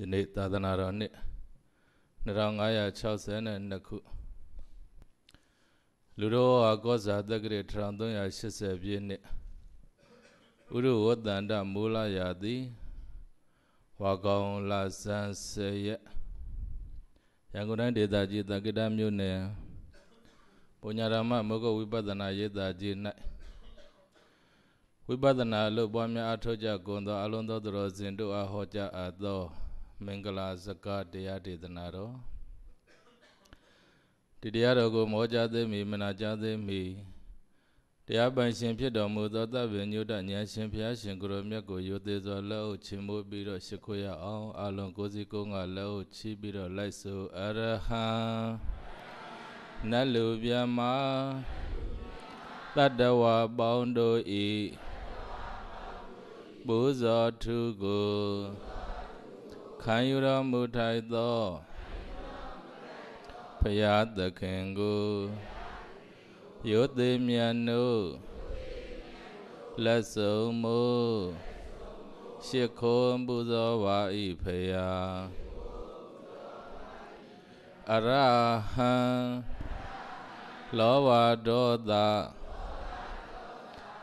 ယနေ့သာသနာတော်နှစ်2562ခုလူတော်ဟာကောဇာတက္ကရာ1380ပြည့်နှစ်ဥရဝတ္တန္တမူလရာတိဝါကောင်လာဇန်10ရက်ရန်ကုန်တိုင်းဒေသကြီးတက္ကရာမြို့နယ်ပုညရမမဂ္ဂဝိပဿနာရိပ်သာကြီး၌ဝိပဿနာလို့ပွားများအားထုတ်ကြကုန်သောအလုံးသောသူတော်စင်တို့အားဟောကြားအပ်သောမင်္ဂလာစကားတရားဒေသနာတော်ဒီတရားတော်ကိုမောကြားသေးမီမနာကြားသေးမီတရားပိုင်ရှင်ဖြစ်တော်မူသောသဗ္ဗညုတဉာဏ်ရှင်ဘုရားရှင်ကိုရောမြတ်ကိုယုသေးစွာလက်အုပ်ချီးမွမ်းပြီးတော့ရှ िख ွရအောင်အလုံးကိုစီကုန်းကလက်အုပ်ချီးပြီးတော့လိုက်ဆိုအရဟံနတ်လူမြတ်မာတတဝပေါင်းတို့ဤပူဇော်သူကိုခံယူတော်မူထိုက်သောဖရာသခင်ကိုယောသိမြတ်နုလက်ဆုံးမူရှ िख ုံပူဇော်ပါ၏ဖရာအရဟံလောဘဒေါသ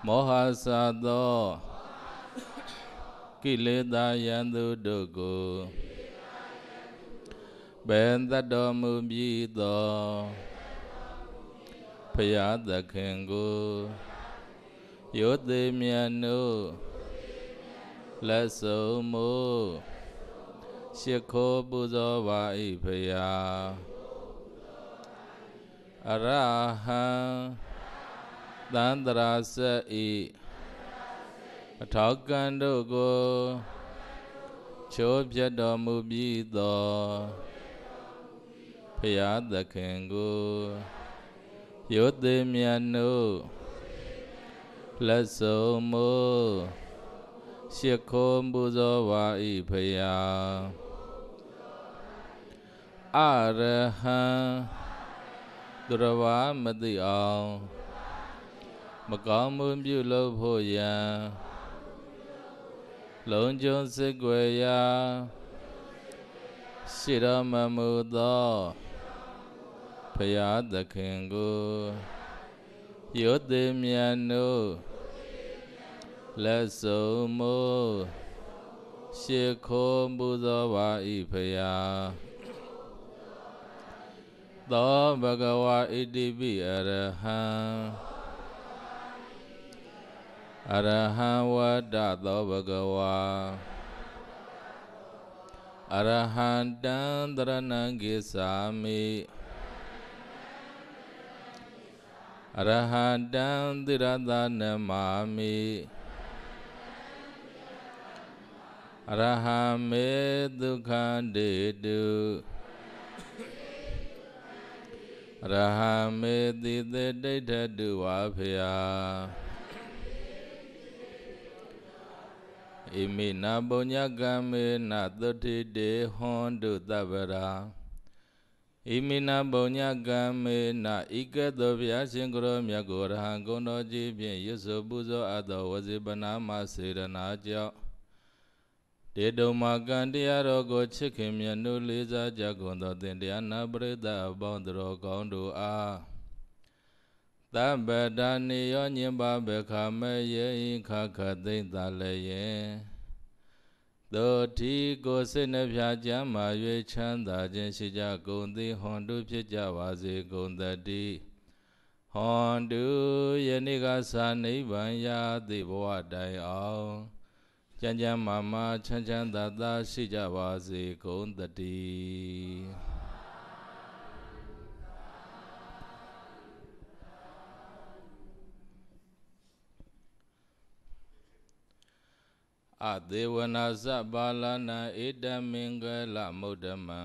မောဟစသောကိလေသာယံသူတို့ကိုဘယ်တတ်တော်မူပြီသောဖရာသခင်ကိုယောသေမြတ်နုလက်ဆုံးမူရှ िख ောပူဇော်ပါ၏ဖရာအရဟံသန္တရာစက်၏အထောက်ကံတို့ကို ချိုးပြတ်တော်မူပြီးသောဖရာသခင်ကိုရုတ်သိမြတ်နုလက်ဆုံးမှုရှ िख ုံပူဇော်ပါ၏ဖရာအရဟံသူတော်ဘာမသိအောင် မကောင်းမှုပြုလုပ်ဖို့ရန်လုံခြုံစစ်ွယ်ရာရှိတော်မမူသောဖရာသခင်ကိုယောသိမြတ်နုလက်ဆုံးမိုးရှ िख ုံးပူဇော်ပါ၏ဖရာသောဘဂဝါဣတိပိအရဟံအရဟံဝတ္တသောဘဂဝါအရဟံတံတရဏံဂိသာမိအရဟံတံသီရသနမာမိအရဟံမေဒုက္ခံတေတုအရဟံမေတိတေတိဋ္ဌတုဝါဖေယဣမိနာပုညကမေနသတိတေဟွန်တုတပ္ပရာဣမိနာပုညကမေနဣကတောဗျာရှင်ကရောမြတ်ကိုရဟံဂုဏတော်ကြီးဖြင့်ရွတ်ဆိုပူဇော်အပ်သောဝဇိပနာမစေရနာကြောင့်တေတုံမာကံတရားတော်ကိုချစ်ခင်မြတ်နိုးလေးစားကြကုန်သော သင်တရားနာပရိသတ်အပေါင်းတော်ကောင်းတို့အားသဗ္ဗတာနေယောညင်ပါဘခမယေခခသိမ့်သာလည်းယေသောတိကိုစိတ်နှဖျားကြမ်းမာ၍ချမ်းသာခြင်းရှိကြကုန်သည်ဟွန်တုဖြစ်ကြပါစေကုန်တတိဟွန်တုယနေ့ကသာနိဗ္ဗာန်ရသည့်ဘဝတိုင်အောင်ကျမ်းကျမ်းမာမာချမ်းချမ်းသာသာ ရှိကြပါစေကုန်တတိအသေးဝနာစပါလနာဧတမင်္ဂလမုဒ္ဓမံ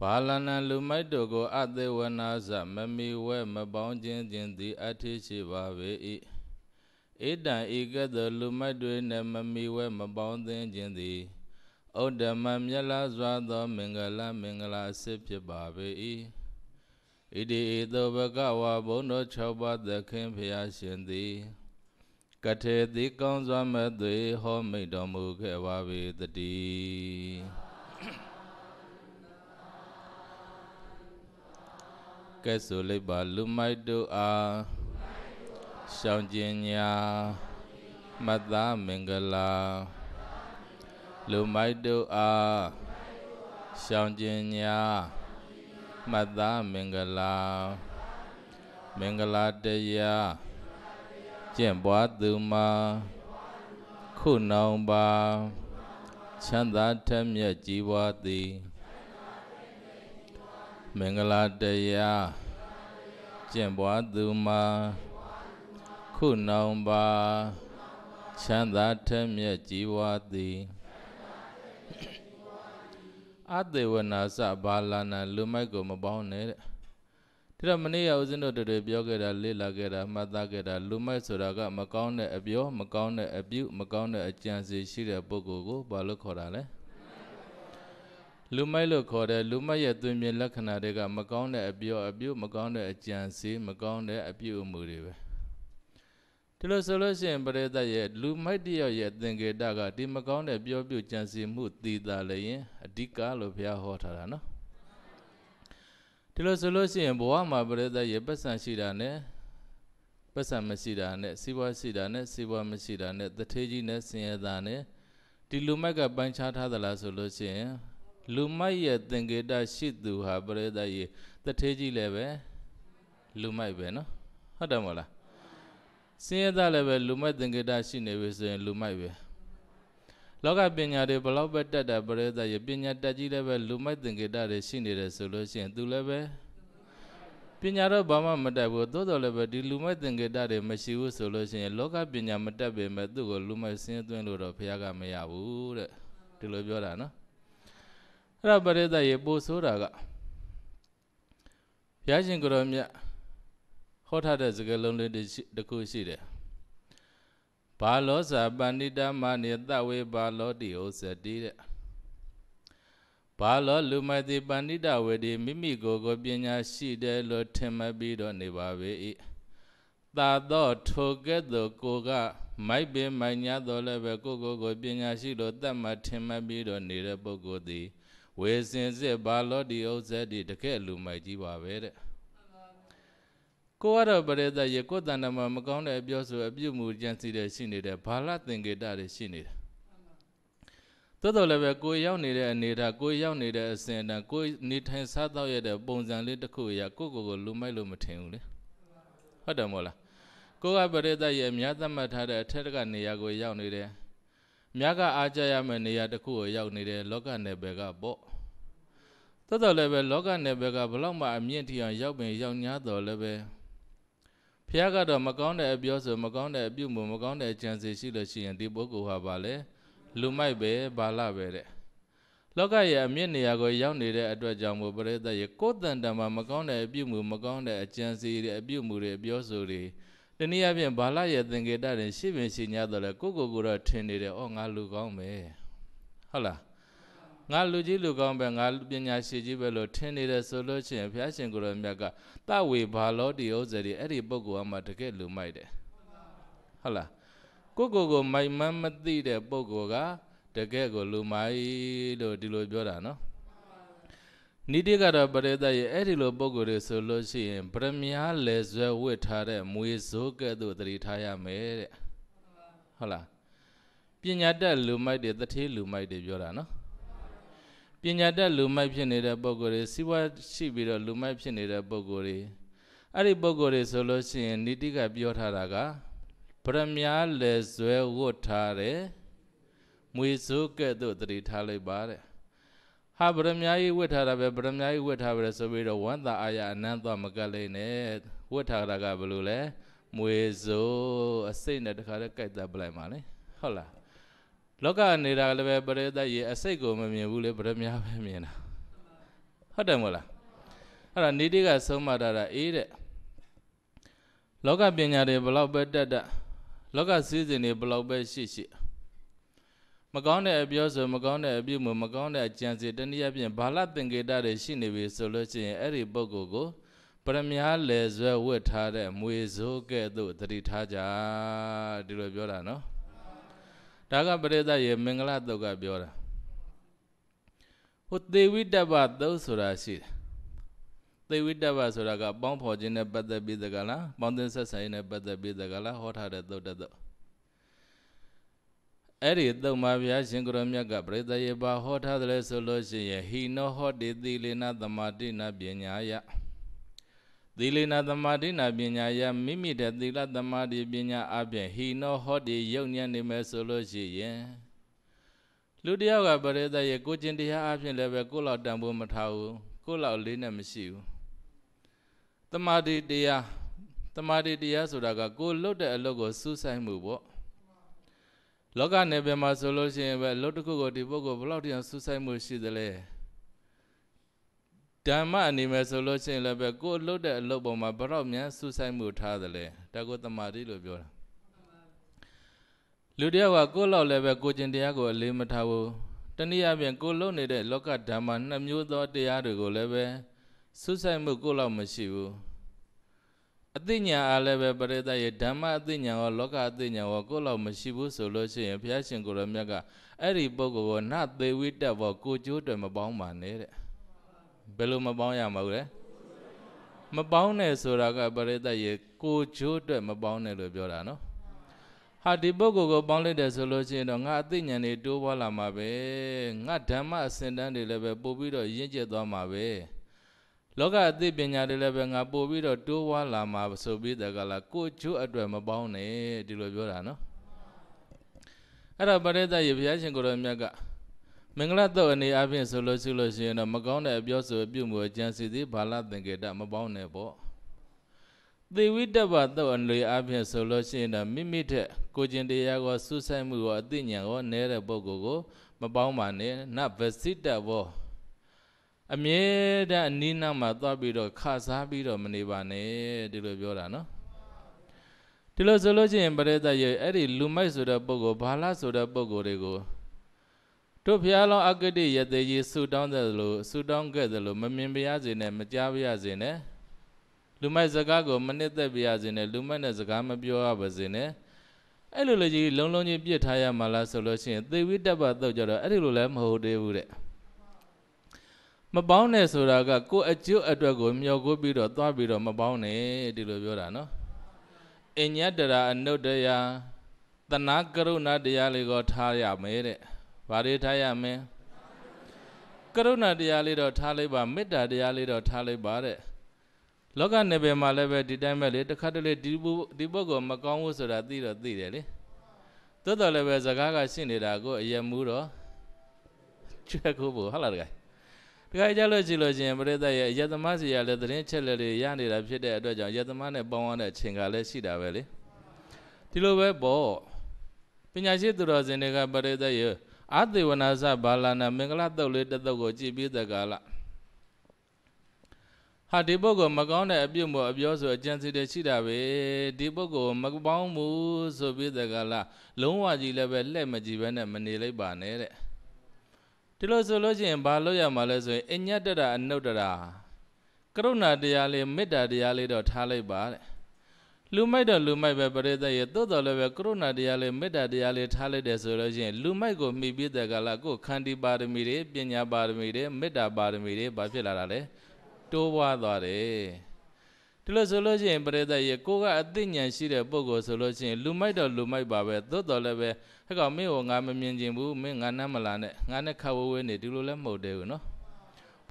ဘာလနာလူမိုက်တို့ကို အသေးဝနာစမမီဝဲမပေါင်းခြင်းခြင်းသည် အထေရှိပါပေ၏ဧတံဤကဲ့သို့လူမိုက်တွေနှင့်မမီဝဲမပေါင်းသင်းခြင်းသည်ဩဓမ္မမြတ်လားစွာသောမင်္ဂလာမင်္ဂလာအစစ်ဖြစ်ပါပေ၏ဣတိဧသောဘဂဝါဘုံတော်၆ပါးသခင်ဖျားရှင်သည်ကထေတိကောင်းစွာမသွေဟောမိတ်တော်မူခဲ့ပါပေတတိကဲဆိုလိုက်ပါ လူမိုက်တို့အားရှောင်ကျင်ညာမတ္တမင်္ဂလာ လူမိုက်တို့အားရှောင်ကျင်ညာမတ္တမင်္ဂလာ မင်္ဂလာတရားကျင့်ပွားသူမှာခုနောင်ပါချမ်းသာထက်မြက်ကြီးပွားသည်မင်္ဂလာတရားကျင့်ပွားသူမှာခုနောင်ပါချမ်းသာထက်မြက်ကြီးပွားသည်အသေဝနာစဘာလာနာလူမိုက်ကိုမပေါင်းနဲ့တဲ့ဒါတော့မနေ့ကဦးဇင်းတို့တွေပြောခဲ့တာလေ့လာခဲ့တာမှတ်သားခဲ့တာလူမိုက်ဆိုတာကမကောင်းတဲ့အပြောမကောင်းတဲ့အပြုမကောင်းတဲ့အကြံစီရှိတဲ့ပုဂ္ဂိုလ်ကိုဘာလို့ခေါ်တာလဲလူမိုက်လို့ခေါ်တယ်လူမိုက်ရဲ့သွင်မြင်လက္ခဏာတွေကမကောင်းတဲ့အပြောအပြုမကောင်းတဲ့အကြံစီမကောင်းတဲ့အပြုအမူတွေပဲဒီလိုဆိုလို့ရှိရင်ပရိသတ်ရဲ့လူမိုက်တယောက်ရဲ့သင်္ကေတကဒီမကောင်းတဲ့ပြောပြုကြံစီမှုတည်တာလည်းရင်အဓိကလို့ဘုရားဟောထားတာနော်ဒီလိုဆိုလို့ရှိရင်ဘဝမှာပရိသတ်ရဲ့ပတ်စံရှိတာနဲ့ပတ်စံမရှိတာနဲ့စီးပွားရှိတာနဲ့စီးပွားမရှိတာနဲ့တထေးကြီးနဲ့ဆင်းရဲတာနဲ့ဒီလူမိုက်ကပိုင်းခြားထားသလားဆိုလို့ရှိရင် လူမိုက်ရဲ့သင်္ကေတရှိသူဟာပရိသတ်ရဲ့တထေးကြီးလည်းပဲလူမိုက်ပဲနော်ဟုတ်တယ်မဟုတ်လားဆင်းရဲသားလည်းပဲလူမိုက်သင်္ကေတရှိနေပြီဆိုရင်လူမိုက်ပဲလောကပညာတွေဘလောက်ပဲတက်တာပရိသတ်ရပညာတက်ကြီးလည်းပဲလူမိုက်သင်္ကေတတွေရှိနေတယ်ဆိုလို့ရှိရင်သူလည်းပဲပညာတော့ဘာမှမတက်ဘူးသို့တော်လည်းပဲဒီလူမိုက်သင်္ကေတတွေမရှိဘူးဆိုလို့ရှိရင်လောကပညာမတက်ပေမဲ့သူ့ကိုလူမိုက်ဆင်းသွင်းလို့တော့ဘုရားကမရဘူးတဲ့ဒီလိုပြောတာနော်အဲ့တော့ပရိသတ်ရေပို့ဆိုးတာကဘုရားရှင်ကိုယ်တော်မြတ်ဟောထားတဲ့စကားလုံးလေးတစ်ခုရှိတယ်ဘာလောဇာပဏိတမနိတဝေဘာလောတိဥစ္စတိတဲ့ဘာလောလူမတိပဏိတဝေဒီမိမိကိုယ်ကိုပညာရှိတယ်လို့ထင်မှတ်ပြီးတော့နေပါပေ၏သာသောထိုကဲ့သို့ကိုကမိုက်ပင်မိုင်ညာတော်လည်းပဲကိုကိုကိုပညာရှိလို့တတ်မှထင်မှတ်ပြီးတော့နေတဲ့ပုဂ္ဂိုလ်သည် ဝေစင်စစ်ဘာလောတိဥစ္စတိတကယ်လူမိုက်ကြီးပါပဲတဲ့ကိုကတော့ပရိသတ်ရဲ့ကိုယ်တဏ္ဍမှာမကောင်းတဲ့အပြောဆိုအပြုမူကြံစီတဲ့ရှိနေတဲ့ဘာလသင်္ကေတတွေရှိနေတာသို့တော်လည်းပဲကိုရောက်နေတဲ့အနေအထားကိုရောက်နေတဲ့အစဉ်အတန်ကိုနေထိုင်စားသောက်ရတဲ့ပုံစံလေးတစ်ခုအရာကိုကိုကိုလူမိုက်လို့မထင်ဘူးလေဟုတ်တယ်မို့လားကိုကပရိသတ်ရဲ့အများသတ်မှတ်ထားတဲ့အထက်ကနေရာကိုရောက်နေတယ်မြတ်ကအားကြရမယ့်နေရာတစ်ခုကိုရောက်နေတယ်လောကနယ်ပယ်ကပေါ့သို့တော်လည်းပဲလောကနယ်ပယ်ကဘလောက်မှအမြင့်ထီအောင်ရောက်ပင်ရောက်냐တော်လည်းပဲဖះကတော့မကောင်းတဲ့အပြောဆိုမကောင်းတဲ့အပြုမူမကောင်းတဲ့အကြံစီရှိလို့ရှိရင်ဒီပုဂ္ဂိုလ်ဟာဗာလဲလူမိုက်ပဲဗာလပဲတဲ့လောကရဲ့အမြင့်နေရာကိုရောက်နေတဲ့အတွက်ကြောင့်မို့ပရိသတ်ရဲ့ကိုယ်တန်တံမှာမကောင်းတဲ့အပြုမူမကောင်းတဲ့အကြံစီတွေအပြုမူတွေအပြောဆိုတွေတနည်းအားဖြင့်ဗာလရဲ့သင်္ကေတတွေရှိပင်ရှိ냐တော့လေကိုကိုကိုတော့ထင်နေတယ်အော်ငါလူကောင်းပဲဟုတ်လားငါလူကြီးလူကောင်းပဲငါပညာရှိကြီးပဲလို့ထင်နေတယ်ဆိုလို့ရှိရင်ဘုရားရှင်ကိုယ်တော်မြတ်ကတဝေဘာလောတိဥဇရီအဲ့ဒီပုဂ္ဂိုလ်ကမှတကယ်လူမိုက်တယ်ဟုတ်လားကိုကိုကိုမိုက်မန်းမသိတဲ့ပုဂ္ဂိုလ်ကတကယ်ကိုလူမိုက်လို့ဒီလိုပြောတာနော်နိတိကတော့ပရိသတ်ရဲ့အဲ့ဒီလိုပုံကိုယ်တွေဆိုလို့ရှိရင်ပရမညာလေဇွဲဝစ်ထားတဲ့မွေစိုးကဲ့သို့တတိထားရမယ်တဲ့ဟုတ်လားပညာတတ်လူမိုက်တွေတထေးလူမိုက်တွေပြောတာနော်ပညာတတ်လူမိုက်ဖြစ်နေတဲ့ပုံကိုယ်တွေစီးပွားရှိပြီးတော့လူမိုက်ဖြစ်နေတဲ့ပုံကိုယ်တွေအဲ့ဒီပုံကိုယ်တွေဆိုလို့ရှိရင်နိတိက ပြောထားတာကပရမညာလေဇွဲဝတ်ထားတယ်မွေစိုးကဲ့သို့တတိထားလိုက်ပါတဲ့ဟာဗရမ ्या ကြီးဝတ်ထားတာပဲဗရမ ्या ကြီးဝတ်ထားပဲဆိုပြီးတော့ဝမ်းသာအာရအနမ်းသွားမကလိမ့်နဲ့ဝတ်ထားတာကဘယ်လိုလဲမွေစိုးအစိတ်နဲ့တခါတည်းကြိုက်တတ်ပလိုက်ပါလေဟုတ်လားလောကနေတာလည်းပဲပရိသတ်ရေအစိတ်ကိုမမြင်ဘူးလေဗရမများပဲမြင်တာဟုတ်တယ်မို့လားအဲ့ဒါနေတိကဆုံးမတာတာအေးတဲ့လောကပညာတွေဘလောက်ပဲတက်တက်လောကစည်းစိမ်တွေဘလောက်ပဲရှိရှိမကောင်းတဲ့အပြောဆိုမကောင်းတဲ့အပြုမမကောင်းတဲ့အကြံစီတနည်းအားဖြင့်ဘာလသင်္ကေတတွေရှိနေပြီဆိုလို့ရှိရင်အဲ့ဒီပုဂ္ဂိုလ်ကိုပရမ ्या လေဆွဲဝတ်ထားတဲ့မွေဆိုးကဲ့သို့တတိထားကြဒီလိုပြောတာနော်ဒါကပရိသတ်ရဲ့မင်္ဂလာတုတ်ကပြောတာဟိုသေဝိတ္တပသုတ်ဆိုတာရှိတယ်သေဝိတ္တပဆိုတာကပေါင်းဖော်ခြင်းနဲ့ပတ်သက်ပြီးသကလားပေါင်းသင်းဆက်ဆံရေးနဲ့ပတ်သက်ပြီးသကလားဟောထားတဲ့သုတ်တတ်အဲ့ဒီသုတ်မှာဘုရားရှင်ကိုရောမြတ်ကပရိသတ်ရဲ့ဘာဟောထားတယ်ဆိုလို့ရှိရင်ဟိနောဟောတိသီလေနသမာတိနာပညာယသီလနာသမာဓိနာပညာယမိမိတဲ့သီလသမာဓိပညာအပြင်ဟိနောဟောတိယုံညံ့နေမယ်ဆိုလို့ရှိရင်လူတယောက်ကပရိသတ်ရဲ့ကိုကျင်တရားအပြင်လည်းပဲကိုယ့်လောက်တန်ဖိုးမထားဘူးကိုယ့်လောက်လေးနဲ့မရှိဘူးသမာဓိတရားသမာဓိတရားဆိုတာကကိုယ်လွတ်တဲ့အလုပ်ကိုစူးစိုက်မှုပေါ့လောကနယ်ပယ်မှာဆိုလို့ရှိရင်ပဲအလုပ်တစ်ခုကိုဒီပုဂ္ဂိုလ်ဘယ်လောက်တရားစူးစိုက်မှုရှိသလဲဓမ္မအနေမဲ့ဆိုလို့ရှိရင်လည်းပဲကိုယ်လှုပ်တဲ့အလုပ်ပေါ်မှာဘယ်တော့မှစူးစိုက်မှုထားတယ်လေဒါကိုတမာတိလို့ပြောတာလူတယောက်ကကိုယ်လောက်လည်းပဲကိုကျင်တရားကိုအလေးမထားဘူးတနည်းအားဖြင့်ကိုယ်လှုပ်နေတဲ့လောကဓမ္မနှစ်မျိုးသောတရားတွေကိုလည်းပဲစူးစိုက်မှုကိုယ်လောက်မရှိဘူးအသိဉာဏ်အားလည်းပဲပရိသတ်ရဲ့ဓမ္မအသိဉာဏ်ရောလောကအသိဉာဏ်ရောကိုယ်လောက်မရှိဘူးဆိုလို့ရှိရင်ဘုရားရှင်ကိုယ်တော်မြတ်ကအဲ့ဒီပုဂ္ဂိုလ်ကနသေဝိတ္တဘောကိုကျိုးတယ်မပေါင်းပါနဲ့တဲ့ဘယ်လိုမပေါင်းရမှာဟုတ်လဲမပေါင်းနဲ့ဆိုတာကပရိသတ်ရေကိုကျိုးအတွက်မပေါင်းနဲ့လို့ပြောတာနော်ဟာဒီပုဂ္ဂိုလ်ကိုပေါင်းလိုက်တယ်ဆိုလို့ရှိရင်တော့ငါအသိဉာဏ်တွေတိုးပွားလာမှာပဲငါဓမ္မအစဉ်တန်းတွေလည်းပဲပို့ပြီးတော့ရင့်ကျက်သွားမှာပဲလောကအသိပညာတွေလည်းပဲငါပို့ပြီးတော့တိုးပွားလာမှာဆိုပြီးတကလားကိုကျိုးအတွက်မပေါင်းနဲ့ဒီလိုပြောတာနော်အဲ့တော့ပရိသတ်ရေဘုရားရှင်ကိုယ်တော်မြတ်ကမင်္ဂလာတော့အနေအချင်းဆိုလို့ရှိလို့ရှိရင်တော့မကောင်းတဲ့အပြောဆိုအပြုမှုအကြံစီသည်ဘာလသင်္ကေတမပေါင်းနဲ့ပေါ့သေဝိတ္တပတော့အနေအချင်းဆိုလို့ရှိရင်တော့မိမိထက်ကိုကျင်တရားကစူးစိုက်မှုရောအသိဉာဏ်ရောနည်းတဲ့ပုဂ္ဂိုလ်ကိုမပေါင်းပါနဲ့နဗစိတဘောအမြဲတမ်းအနိနာမှာသွားပြီးတော့ခစားပြီးတော့မနေပါနဲ့ဒီလိုပြောတာနော်ဒီလိုဆိုလို့ရှိရင်ပရိသတ်ရဲ့အဲ့ဒီလူမိုက်ဆိုတဲ့ပုဂ္ဂိုလ်ဘာလဆိုတဲ့ပုဂ္ဂိုလ်တွေကိုတို့ဘုရားလောင်းအဂတိရသေးကြီးဆူတောင်းတယ်လို့ဆူတောင်းခဲ့တယ်လို့မမြင်ပြရစေနဲ့မကြားပြရစေနဲ့လူမိုက်စကားကိုမနစ်သက်ပြရစေနဲ့လူမိုက်နဲ့စကားမပြောရပါစေနဲ့အဲ့လိုလေကြီးလုံလုံချင်းပြစ်ထားရမှာလားဆိုလို့ရှိရင်သေဝိတ္တပတော့ကြတော့အဲ့ဒီလိုလည်းမဟုတ်သေးဘူးတဲ့မပေါင်းနဲ့ဆိုတာကကိုယ်အကျိုးအတွက်ကိုမျှော်ကိုပြီးတော့သွားပြီးတော့မပေါင်းနဲ့ဒီလိုပြောတာနော်အညတရာအနုတရာတနာကရုဏာတရားလေးကိုထားရမယ်တဲ့ဘာတွေထားရမင်းကရုဏာတရားလေးတော့ထားလိုက်ပါမေတ္တာတရားလေးတော့ထားလိုက်ပါတဲ့လောကနယ်ပယ်မှာလည်းပဲဒီတိုင်းပဲလေတစ်ခါတလေဒီပုဒီပုဂ္ဂိုလ်မကောင်းဘူးဆိုတာသိတော့သိတယ်လေတော်တော်လည်းပဲစကားကရှင်းနေတာကိုအယက်မူးတော့ကျွဲကိုဘူးဟုတ်လားတကယ်တကယ်ကြလို့ရှိလို့ရှင်ပြိသက်ရဲ့ယသမားစီရလည်းသတင်းချက်လက်တွေရနေတာဖြစ်တဲ့အတွက်ကြောင့်ယသမားနဲ့ပေါင်းရတဲ့အချိန်ကလည်းရှိတာပဲလေဒီလိုပဲပေါ့ပညာရှိသူတော်စင်တွေကပြိသက်ရဲ့အာသေဝနာစဘာလာနာမင်္ဂလာတုတ်လေးတစ်တုတ်ကိုကြည်ပြီးတဲ့ကာလဟာဒီပုဂ္ဂိုလ်မကောင်းတဲ့အပြုတ်မှုအပြောဆိုအကြံစီတွေရှိတာပဲဒီပုဂ္ဂိုလ်မကောင်းမှု ဆိုပြီးတဲ့ကလာလုံးဝကြီးလည်းပဲလှဲ့မကြည့်ပဲနဲ့မနေလိုက်ပါနဲ့တဲ့ဒီလိုဆိုလို့ရှိရင်ဘာလို့ရမှာလဲဆိုရင်အညတ္တရာအနုတ္တရာကရုဏာတရားလေးမေတ္တာတရားလေးတော့ထားလိုက်ပါတဲ့လူမိုက်တော့လူမိုက်ပဲပရိသတ်ရဲ့သို့တော်လည်းပဲကရုဏာတရားလေးမေတ္တာတရားလေးထားလိုက်တယ်ဆိုတော့ချင်းလူမိုက်ကိုမိပြီးတဲ့ကလာကိုခန္တီပါရမီတွေပညာပါရမီတွေမေတ္တာပါရမီတွေဘာဖြစ်လာတာလဲတိုးပွားသွားတယ်ဒီလိုဆိုလို့ချင်းပရိသတ်ရဲ့ကိုကအသိဉာဏ်ရှိတဲ့ပုဂ္ဂိုလ်ဆိုလို့ချင်းလူမိုက်တော့လူမိုက်ပါပဲသို့တော်လည်းပဲဟဲ့ကောင်မင်းဟောငါမမြင်ချင်ဘူးမင်းငါနမ်းမလာနဲ့ငါနဲ့ခဝဝဲနေဒီလိုလည်းမဟုတ်သေးဘူးနော်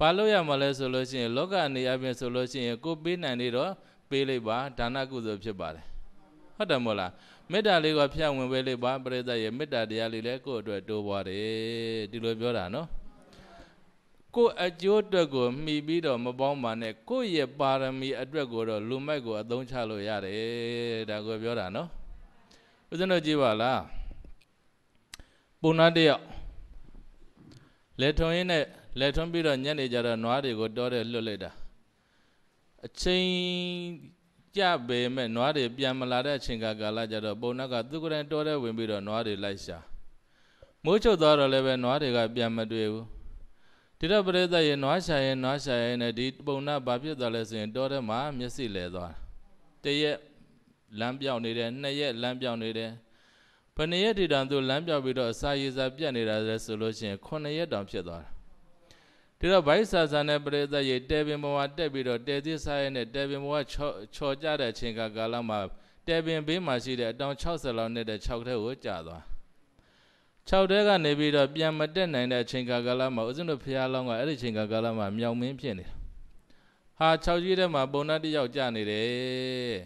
ဘာလို့ရမလဲဆိုလို့ချင်းလောကအနေအချင်းဆိုလို့ချင်းကိုပေးနိုင်နေတော့ပေးလိုက်ပါဒါနကုသိုလ်ဖြစ်ပါတယ်ဟုတ်တယ်မို့လားမေတ္တာလေးကိုဖျက်ဝင်ပေးလိုက်ပါပရိသတ်ရဲ့မေတ္တာတရားလေးလည်းကိုယ့်အတွက်တိုးပွားတယ်ဒီလိုပြောတာနော်ကိုယ်အကျိုးအတွက်ကိုမှီပြီးတော့မပေါင်းပါနဲ့ကိုယ့်ရဲ့ပါရမီအတွက်ကိုတော့လူမိုက်ကိုအသုံးချလို့ရတယ်ဒါကိုပြောတာနော်ဦးဇင်းတို့ကြည့်ပါလားပုံနာတယောက်လက်ထုံရင်းနဲ့လက်ထုံပြီးတော့ညနေကြတော့နွားတွေကိုတောတဲ့လွတ်လိုက်တာအချိန်ကြပေမဲ့နွားတွေပြန်မလာတဲ့အချိန်ကကာလကြတော့ပုံနှက်ကသူကတိုင် တော်တဲ့ဝင်ပြီးတော့နွားတွေလိုက်ရှာမိုးချုပ်သွားတော့လည်းပဲနွားတွေကပြန်မတွေ့ဘူးဒီတော့ပရိသတ်ရဲ့နွားရှာရဲ့နွားရှာရဲ့နဲ့ဒီပုံနှက်ဘာဖြစ်သွားလဲဆိုရင်တော်တဲ့မှာမျက်စိလဲသွားတရက်လမ်းပြောင်းနေတယ်နှစ်ရက်လမ်းပြောင်းနေတယ်ဘယ်နှစ်ရက်ဒီတောင်သူလမ်းပြောင်းပြီးတော့အစာရေစာပြတ်နေတာလဲဆိုလို့ရှိရင်9ရက်တောင်ဖြစ်သွားတာဒီတော့ဗိုက်ဆာဆာနဲ့ပရိသတ်ရေတဲပင်ပေါ်မှာတက်ပြီးတော့တဲသစ်ဆိုင်နဲ့တဲပင်ပေါ်ကချော်ကြတဲ့အချိန်ကကာလမှာတဲပင်ဘေးမှာရှိတဲ့အတောင်60လောက်နဲ့တဲ့6ထဲကိုကြာသွား6ထဲကနေပြီးတော့ပြန်မတက်နိုင်တဲ့အချိန်ကကာလမှာဦးဇင်းတို့ဖျားလောင်းကအဲ့ဒီအချိန်ကကာလမှာမြောင်မင်းဖြစ်နေတာဟာ6ကြီးထဲမှာပုံနာတယောက်ကြာနေတယ်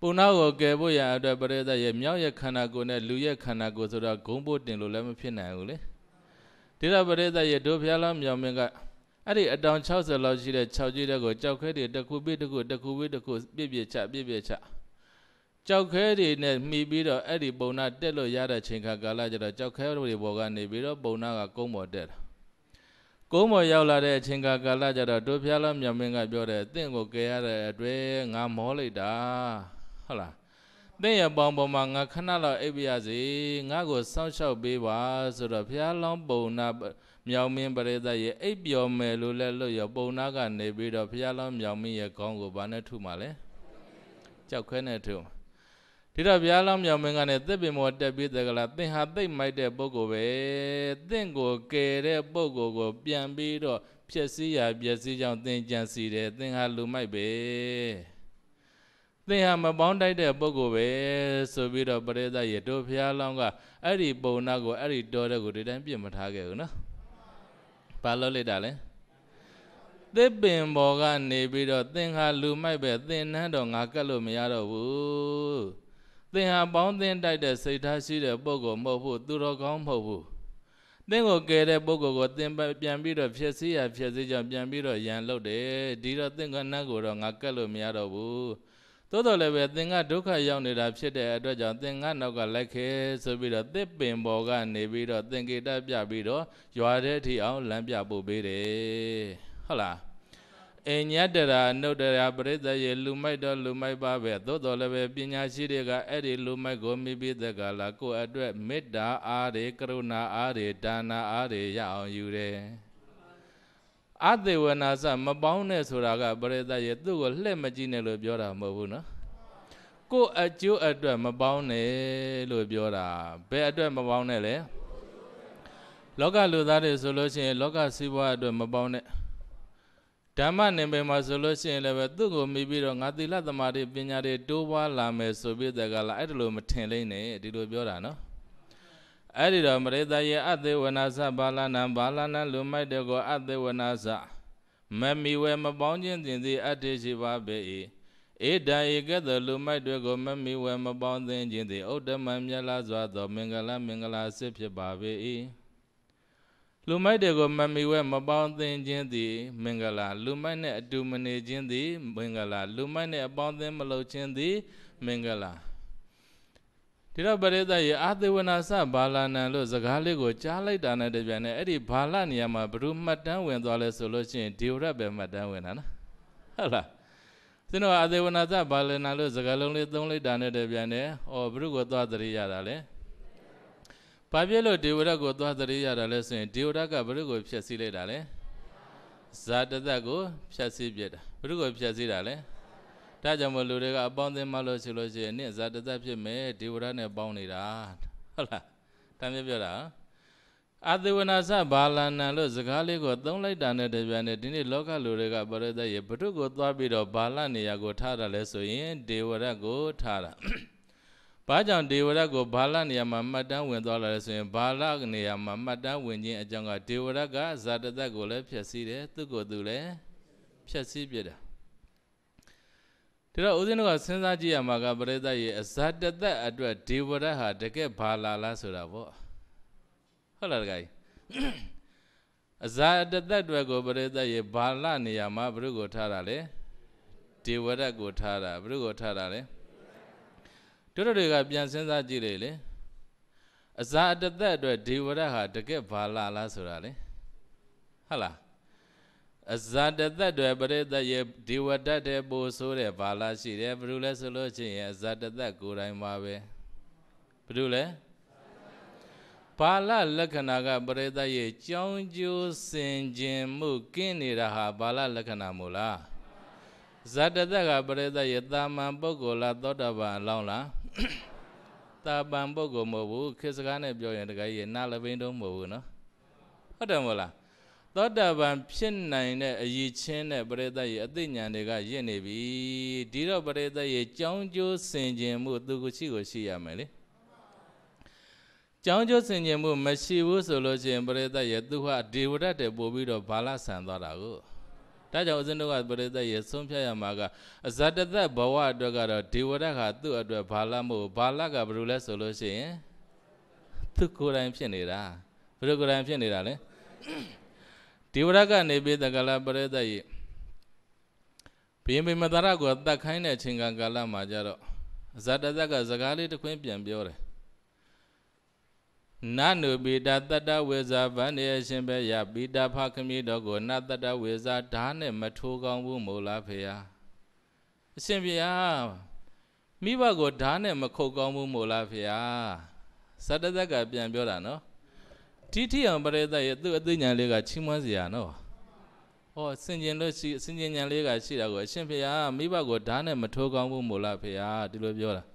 ပုံနာကိုကယ်ဖို့ရအတွက်ပရိသတ်ရဲ့မြောက်ရဲ့ခန္ဓာကိုယ်နဲ့လူရဲ့ခန္ဓာကိုယ်ဆိုတော့ဂုံးဖို့တင်လို့လည်းမဖြစ်နိုင်ဘူးလေဒေသပရိသတ်ရဲ့ဒုဖျားလောင်းမြောင်မင်းကအဲ့ဒီအတောင်60လောက်ရှိတဲ့6ကြီးတဲ့ကိုကြောက်ခဲတွေတစ်ခုပြီးတစ်ခုတစ်ခုပြီးတစ်ခုပြည့်ပြည့်ချပြည့်ပြည့်ချကြောက်ခဲတွေနဲ့မှီပြီးတော့အဲ့ဒီပုံနာတက်လို့ရတဲ့ချိန်ခါကာလကျတော့ကြောက်ခဲတွေပေါ်ကနေပြီးတော့ပုံနာကကုန်းပေါ်တက်တာကုန်းပေါ်ရောက်လာတဲ့အချိန်ခါကာလကျတော့တို့ဖျားလောင်းမြောင်မင်းကပြောတယ်တင့်ကိုကယ်ရတဲ့အတွေ့ငါမောလိုက်တာဟုတ်လားသင်ရဲ့ပေါင်ပေါ်မှာငါခဏလောက်အိပ်ပြရစေငါကိုစောင့်ရှောက်ပေးပါဆိုတော့ဘုရားလောင်းပုံနာမြောင်မင်းပရိသတ်ရဲ့အိပ်ပျော်မယ်လို့လည်းလို့ရပုံနာကနေပြီးတော့ဘုရားလောင်းမြောင်မင်းရဲ့ခေါင်းကိုဘာနဲ့ထုမှလဲကြောက်ခွဲနဲ့ထုဒီတော့ဘုရားလောင်းမြောင်မင်းကလည်းသစ်ပင်ပေါ်တက်ပြီးတကလားသင်ဟာသိမ့်မိုက်တဲ့ပုဂ္ဂိုလ်ပဲသင်ကိုကယ်တဲ့ပုဂ္ဂိုလ်ကို ပြန်ပြီးတော့ဖြည့်စည်ရာဖြည့်စည်ကြောင့်သင်ကြံစီတယ်သင်ဟာလူမိုက်ပဲသင်ဟာမပေါင်းတိုက်တဲ့ပုဂ္ဂိုလ်ပဲဆိုပြီးတော့ပရိသတ်ရေတို့ဖျားလောင်းကအဲ့ဒီပုံနာကိုအဲ့ဒီတော်တဲ့ကိုဒီတိုင်းပြင်မထားခဲ့ဘူးနော်ဘာလို့လိုက်တာလဲသစ်ပင်ပေါ်ကနေပြီးတော့သင်ဟာလူမိုက်ပဲသင်နှန်းတော့ငါကတ်လို့မရတော့ဘူးသင်ဟာပေါင်းသင်တိုက်တဲ့စိတ်ထားရှိတဲ့ပုဂ္ဂိုလ်မဟုတ်ဘူးသူတော်ကောင်းမဟုတ်ဘူးသင်ကိုကယ်တဲ့ပုဂ္ဂိုလ်ကိုသင်ပြန်ပြီးတော့ဖြည့်စည်ရဖြည့်စည်ကြောင်ပြန်ပြီးတော့ရန်လုပ်တယ်ဒီတော့သင်ကနတ်ကိုတော့ငါကတ်လို့မရတော့ဘူးသို့တော်လည်းပဲသင်ကဒုက္ခရောက်နေတာဖြစ်တဲ့အတွက်ကြောင့်သင်ကနောက်ကလက်ခဲဆိုပြီးတော့သစ်ပင်ပေါ်ကနေပြီးတော့သင်္ကေတပြပြီးတော့ရွာတဲ့အထိအောင်လမ်းပြပို့ပေးတယ်ဟုတ်လားအညတရာနုတရာပရိသတ်ရေလူမိုက်တော့လူမိုက်ပါပဲသို့တော်လည်းပဲပညာရှိတွေကအဲ့ဒီလူမိုက်ကိုမိပြီးသက်ကလာကိုယ့်အတွက်မေတ္တာအားတွေကရုဏာအားတွေဒါနာအားတွေရအောင်ယူတယ်အသေဝနာစမပေါင်းနဲ့ဆိုတာကပရိသတ်ရဲ့သူ့ကိုလှည့်မကြည့်နဲ့လို့ပြောတာမဟုတ်ဘူးနော်ကိုအကျိုးအတွက်မပေါင်းနဲ့လို့ပြောတာဘယ်အတွက်မပေါင်းနဲ့လဲလောကလူသားတွေဆိုလို့ရှိရင် လောကစည်းပွားအတွက်မပေါင်းနဲ့ဓမ္မနေပင်မှာဆိုလို့ရှိရင်လည်းပဲသူ့ကိုမိပြီးတော့ငါသီလသမာဓိပညာတွေတိုးပွားလာမယ်ဆိုပြီးတဲ့ကလာအဲ့ဒါလိုမထင်လိမ့်နဲ့ဒီလိုပြောတာနော်အဲ့ဒီတော့မရိသယေအသေဝနာစဘာလနံဘာလနံလူမိုက်တကောအသေဝနာစမမီဝဲမပေါင်းခြင်းတင်သည်အတ္တိရှိပါပေ၏ဧတံဧကတလူမိုက်တွေကိုမမီဝဲမပေါင်းသင်ခြင်းသည်ဥဒ္ဓမမြတ်လားစွာသောမင်္ဂလာမင်္ဂလာစစ်ဖြစ်ပါပေ၏လူမိုက်တွေကိုမမီဝဲမပေါင်းသင်ခြင်းသည် မင်္ဂလာ လူမိုက်နှင့်အတူမနေခြင်းသည် မင်္ဂလာ လူမိုက်နှင့်အပေါင်းသင်မလုပ်ခြင်းသည်မင်္ဂလာဒီတော့ပရိသတ်ရဲ့အာသေဝနာစဘာလာနံလို့စကားလေးကိုကြားလိုက်တာနဲ့တပြန်နဲ့အဲ့ဒီဘာလနေရာမှာဘ ᱹ မှတ်တမ်းဝင်သွားလဲဆိုလို့ရှိရင်ဒီရက်ပဲမှတ်တမ်းဝင်တာနော်ဟုတ်လားသင်တို့အာသေဝနာစဘာလာနံလို့စကားလုံးလေးသုံးလိုက်တာနဲ့တပြန်နဲ့ဩဘ ᱹ ကိုသွားသတိရတာလဲဘာဖြစ်လို့ဒီဝရက်ကိုသွားသတိရတာလဲဆိုရင်ဒီဝရက်ကဘ ᱹ ကိုဖြည့်ဆည်းလိုက်တာလဲဇာတသက်ကိုဖြည့်ဆည်းပြတာဘ ᱹ ကိုဖြည့်ဆည်းတာလဲဒါကြောင့်မလူတွေကအပေါင်းသင်းမလို့ဆိုလို့ရှိရင်နင့်ဇာတသက်ဖြစ်မယ်ဒေဝရနဲ့ပေါင်းနေတာဟုတ်လားတမ်းပြပြောတာအာသေဝနာစဘာလနံလို့စကားလေးကိုသုံးလိုက်တာနဲ့တပြိုင်နက်ဒီနေ့လောကလူတွေကပရိသတ်ရေဘုထုကိုသွားပြီးတော့ဘာလနေရာကိုထားတာလဲဆိုရင်ဒေဝရကိုထားတာဘာကြောင့်ဒေဝရကိုဘာလနေရာမှာမှတ်တမ်းဝင်သွားလာလဲဆိုရင်ဘာလနေရာမှာမှတ်တမ်းဝင်ခြင်းအကြောင်းကဒေဝရကဇာတသက်ကိုလည်းဖျက်ဆီးတယ်သူ့ကိုယ်သူလည်းဖျက်ဆီးပြတယ်ဒါတော့ဦးဇင်းတို့ကစဉ်းစားကြည့်ရမှာကပရိသတ်ရဲ့အဇတ်တသက်အတွက်ဒေဝရဟာတကယ်ဘာလာလားဆိုတာပေါ့ဟုတ်လားတကယ်အဇာတသက်တွေကိုပရိသတ်ရေဘာလနေရာမှာဘုရုကိုထားတာလေဒေဝရက်ကိုထားတာဘုရုကိုထားတာလေတို့တို့တွေကပြန်စဉ်းစားကြည့်လေလေအဇာတသက်အတွက်ဒေဝရက်ဟာတကယ်ဘာလလားဆိုတာလေဟုတ်လားအဇာတသက်တွေပရိသတ်ရဲ့ဒေဝတတ်တဲ့ပို့ဆိုးတဲ့ဘာလာရှိတယ်ဘယ်လိုလဲဆိုလို့ချင်းရဲ့အဇာတသက်ကိုယ်တိုင်ပါပဲဘယ်လိုလဲဘာလလက္ခဏာကပရိသတ်ရဲ့ကြောင်းကျိုးစင်ခြင်းမှုကင်းနေတာဟာဘာလလက္ခဏာမို့လားဇာတသက်ကပရိသတ်ရဲ့တာမန်ပုဂ္ဂိုလ်လားသောတာပန်အလောင်းလားတာပန်ပုဂ္ဂိုလ်မဟုတ်ဘူးခေတ်စကားနဲ့ပြောရင်တခါကြီးနာလဘိန်းတော့မဟုတ်ဘူးနော်ဟုတ်တယ်မို့လားသောတာပန်ဖြစ်နိုင်တဲ့အရေးချင်းတဲ့ပရိသတ်ရဲ့အသိဉာဏ်တွေကရင့်နေပြီဒီတော့ပရိသတ်ရဲ့ကြောင်းကျိုးဆင်ခြင်မှု သူကိုရှိကိုရှိရမယ်လေကြောင်းကျိုးဆင်ခြင်မှုမရှိဘူးဆိုလို့ရှိရင်ပရိသတ်ရဲ့သူဟာဒေဝရတ်တဲ့ပို့ပြီးတော့ဘာလဆန်သွားတာကိုဒါကြောင့်ဦးဇင်းတို့ကပရိသတ်ရဲ့ဆုံးဖြတ်ရမှာကအဇတသက်ဘဝအတွက်ကတော့ဒေဝရတ်ဟာသူ့အတွက်ဘာလမို့ဘာလကဘယ်လိုလဲဆိုလို့ရှိရင်သူကိုယ်တိုင်ဖြစ်နေတာဘယ်လိုကိုယ်တိုင်ဖြစ်နေတာလဲဒေဝရကနေပိတကလပရိသတ်ရေဘိယံပိမတရကိုတတ်ခိုင်းတဲ့အချိန်ကကာလမှာကြတော့ဇာတဇက်ကစကားလေးတစ်ခွင်းပြန်ပြောတယ်နနုပိတာတတ္တဝေဇာဗန္နေအရှင်ပဲယပိတာဖခမိတော်ကိုနတတ္တဝေဇာဓာနဲ့မထိုးကောင်းဘူးမို့လားဖေယအရှင်ဖေယမိဘကိုဓာနဲ့မခုတ်ကောင်းဘူးမို့လားဖေယဇတဇက်ကပြန်ပြောတာနော်တိတိယံပရိသတ်ရဲ့သူ့အသိဉာဏ်လေးကချီးမွမ်းစရာနော်။ဟောစင်ကျင်လို့ရှိစင်ကျင်ဉာဏ်လေးကရှိတာကိုအရှင်ဖေဟာမိဘကိုဓာတ်နဲ့မထိုးကောင်းဘူးမို့လားဖေဟာဒီလိုပြောတာ။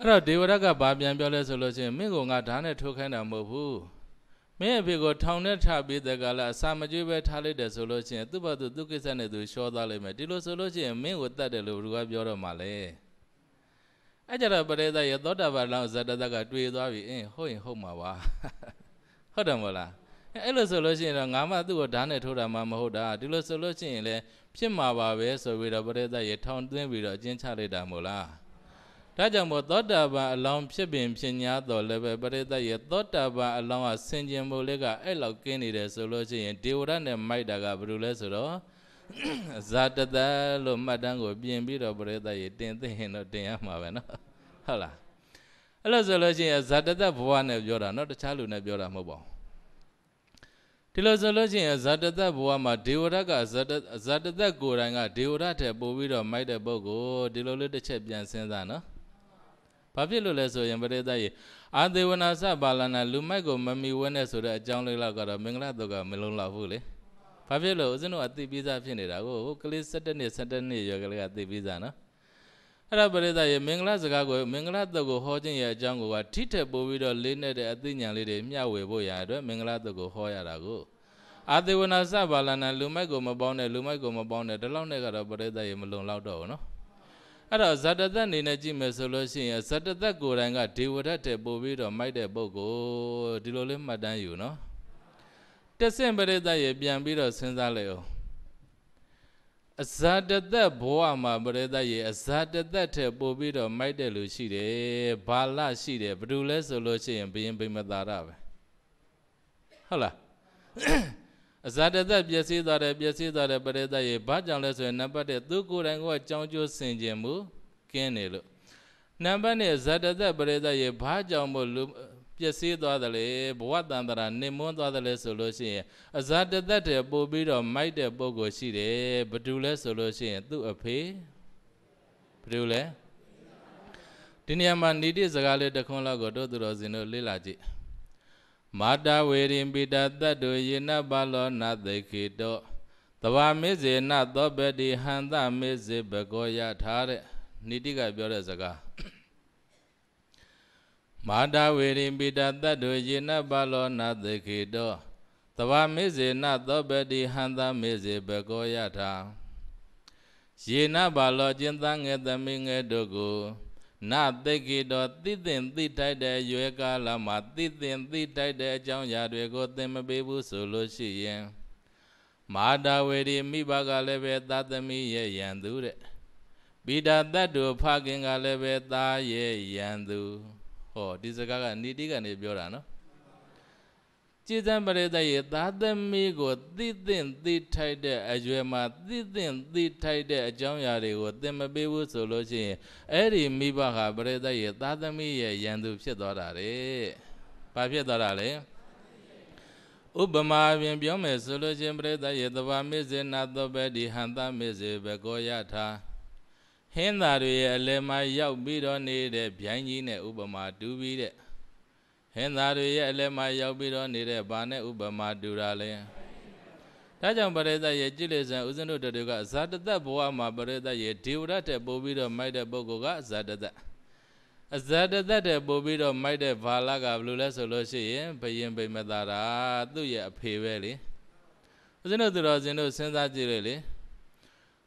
အဲ့တော့ဒေဝရကဘာပြန်ပြောလဲဆိုလို့ရှိရင်မင်းကငါဓာတ်နဲ့ထိုးခိုင်းတာမဟုတ်ဘူး။မင်းအဖေကိုထောင်နဲ့ထပြီးတဲ့ကလာအစာမကျွေးပဲထားလိုက်တယ်ဆိုလို့ရှိရင်သူ့ဘာသူသူ့ကိစ္စနဲ့သူရှောသွားလိမ့်မယ်။ဒီလိုဆိုလို့ရှိရင်မင်းကိုတတ်တယ်လို့ဘုရားပြောတော့မှလဲ။အဲ့ကြတော့ပရိသတ်ရသောတာပန်လောက်ဇတသကတွေ့သွားပြီအင်းဟုတ်ရင်ဟုတ်မှာပါဟုတ်တယ်မဟုတ်လားအဲ့လိုဆိုလို့ရှိရင်တော့ငါမှသူ့ကိုဓာတ်နဲ့ထိုးတာမှမဟုတ်တာဒီလိုဆိုလို့ရှိရင်လည်းဖြစ်မှာပါပဲဆိုပြီးတော့ပရိသတ်ရထောင်သွင်းပြီးတော့အကျဉ်းချလိုက်တာမို့လားဒါကြောင့်မို့သောတာပန်အလောင်းဖြစ်ပင်ဖြစ်냐တော်လည်းပဲပရိသတ်ရဲ့သောတာပန်အလောင်းဟာဆင်ကျင်မှုလေးကအဲ့လောက်ကင်းနေတယ်ဆိုလို့ရှိရင်ဒေဝရနဲ့မိုက်တာကဘယ်လိုလဲဆိုတော့ဇာတတလို့မှတ်တမ်းကိုပြင်ပြီးတော့ပရိသတ်ရေတင်သိရင်တော့တင်ရမှာပဲနော်ဟုတ်လားအဲ့လိုဆိုလို့ရှိရင်ဇာတတဘဝနဲ့ပြောတာနော်တခြားလူနဲ့ပြောတာမဟုတ်ပါဘူးဒီလိုဆိုလို့ရှိရင်ဇာတတဘဝမှာဒေဝရကဇာတဇာတတကိုယ်တိုင်ကဒေဝရထက်ပို့ပြီးတော့မိုက်တဲ့ပုဂ္ဂိုလ်ဒီလိုလေးတစ်ချက်ပြန်စဉ်းစားနော်ဘာဖြစ်လို့လဲဆိုရင်ပရိသတ်ရေအာသေဝနာစပါလနာလူမိုက်ကိုမမီဝဲနဲ့ဆိုတဲ့အကြောင်းလေးလောက်ကတော့မင်္ဂလာတုတ်ကမလုံလောက်ဘူးလေဘာဖြစ်လို့ဦးဇင်းတို့အသိပေးစားဖြစ်နေတာကိုကလေး17နှစ်17နှစ်ရွယ်ကလေးကအသိပေးစားနော်အဲ့ဒါပရိသတ်ရေမင်္ဂလာစကားကိုမင်္ဂလာတုတ်ကိုဟောခြင်းရဲ့အကြောင်းကိုကထိထက်ပိုးပြီးတော့လေးနဲ့တဲ့အသိဉာဏ်လေးတွေမျှဝေဖို့ရအတွက်မင်္ဂလာတုတ်ကိုဟောရတာကိုအာသေဝနာစပါလနာလူမိုက်ကိုမပေါင်းနဲ့လူမိုက်ကိုမပေါင်းနဲ့ဒီလောက်နဲ့ကတော့ပရိသတ်ရေမလုံလောက်တော့ဘူးနော်အဲ့တော့ဇတသက်အနေနဲ့ကြည့်မယ်ဆိုလို့ရှိရင်ဇတသက်ကိုယ်တိုင်ကဒေဝဒတ်တဲ့ပို့ပြီးတော့မိုက်တဲ့ပုဂ္ဂိုလ်ဒီလိုလေးမှတ်တမ်းယူနော်တဆင့်ပရိသတ်ရေပြန်ပြီးတော့စဉ်းစားလိုက်အောင်အဇာတသက်ဘဝမှာပရိသတ်ရေအဇာတသက်ထက်ပိုပြီးတော့မိုက်တဲ့လူရှိတယ်ဘာလရှိတယ်ဘာလို့လဲဆိုလို့ရှိရင်ဘယင်ဗိမသာရပဲဟုတ်လားအဇာတသက်ပျက်စီးသွားတယ်ပျက်စီးသွားတယ်ပရိသတ်ရေဘာကြောင့်လဲဆိုရင်နံပါတ်1သူကိုယ်တိုင်ကအကြောင်းကျိုးဆင်ခြင်မှုကင်းတယ်လို့နံပါတ်2ဇာတသက်ပရိသတ်ရေဘာကြောင့်မို့လူျက်စီးသွားတယ်လေဘဝတန်တရာနှိမ်မွန်းသွားတယ်လေဆိုလို့ရှိရင်အဇာတသက်တယ်ပို့ပြီးတော့မိုက်တဲ့ပုံကိုရှိတယ်ဘာတူလဲဆိုလို့ရှိရင်သူ့အဖေဘာတူလဲဒီနေရာမှာနိတိစကားလေးတစ်ခွန်းလောက်ကိုတို့သူတော်စင်တို့လေ့လာကြည့်မာတာဝေရင်ပိတာတတ်တုယေနပါလောနာသိခေတောတဘာမေဇေနသောပတိဟန္တမေဇေဘဂောယထားတဲ့နိတိကပြောတဲ့စကားမာတဝေရိပိတတတ္တယေနပါလောနာသခေတောတဝမေဇေနသောပတိဟန္တာမေဇေဘကောယထာယေနပါလောကျင်သငေသမိငေတို့ကို နသိကိတော်သိသင်သိထိုက်တဲ့ရွယ်ကာလမှာသိသင်သိထိုက်တဲ့အကြောင်းအရာတွေကိုသင်မပေးဘူးဆိုလို့ရှိရင်မာတာဝေရီမိဘကလည်းပဲသာသမီရဲ့ယံသူတဲ့ပိတာတတ်တို့ဖခင်ကလည်းပဲသားရဲ့ယံသူဟောဒီစကားကနေတိကနေပြောတာနော်ကြည်စံပရိသတ်ရဲ့သာသမီကိုသိသင့်သိထိုက်တဲ့အရွယ်မှာသိသင့်သိထိုက်တဲ့အကြောင်းအရာတွေကိုသင်မပေးဘူးဆိုလို့ရှိရင်အဲ့ဒီမိဘဟာပရိသတ်ရဲ့သာသမီရဲ့ရန်သူဖြစ်သွားတာလေ။ဘာဖြစ်သွားတာလဲ။ဥပမာအပြင်ပြောမယ်ဆိုလို့ရှိရင်ပရိသတ်ရဲ့သဘာမေဇေနာသောပဲဒီဟန်တမေဇေဘကောယထာ။ဟင်းသာတွေရဲ့အလယ်မှာရောက်ပြီးတော့နေတဲ့ဗျိုင်းကြီးနဲ့ဥပမာတူပြီးတဲ့ဟင်းသာတွေရဲ့အလယ်မှာရောက်ပြီးတော့နေတဲ့ဘာနဲ့ဥပမာတူတာလဲဒါကြောင့်ပရိသတ်ရဲ့ကြည်လေဆံဥစဉ်တို့တို့ကဇာတသက်ဘဝမှာပရိသတ်ရဲ့ဒေဝရတ်တဲ့ပို့ပြီးတော့မိုက်တဲ့ပုဂ္ဂိုလ်ကဇာတသက်အဇာတသက်တဲ့ပို့ပြီးတော့မိုက်တဲ့ဘာလကဘယ်လိုလဲဆိုလို့ရှိရင်ဘယင်ဗိမသာရာသူ့ရဲ့အဖေပဲလေဥစဉ်တို့သူတော်စင်တို့စဉ်းစားကြည့်လေလေ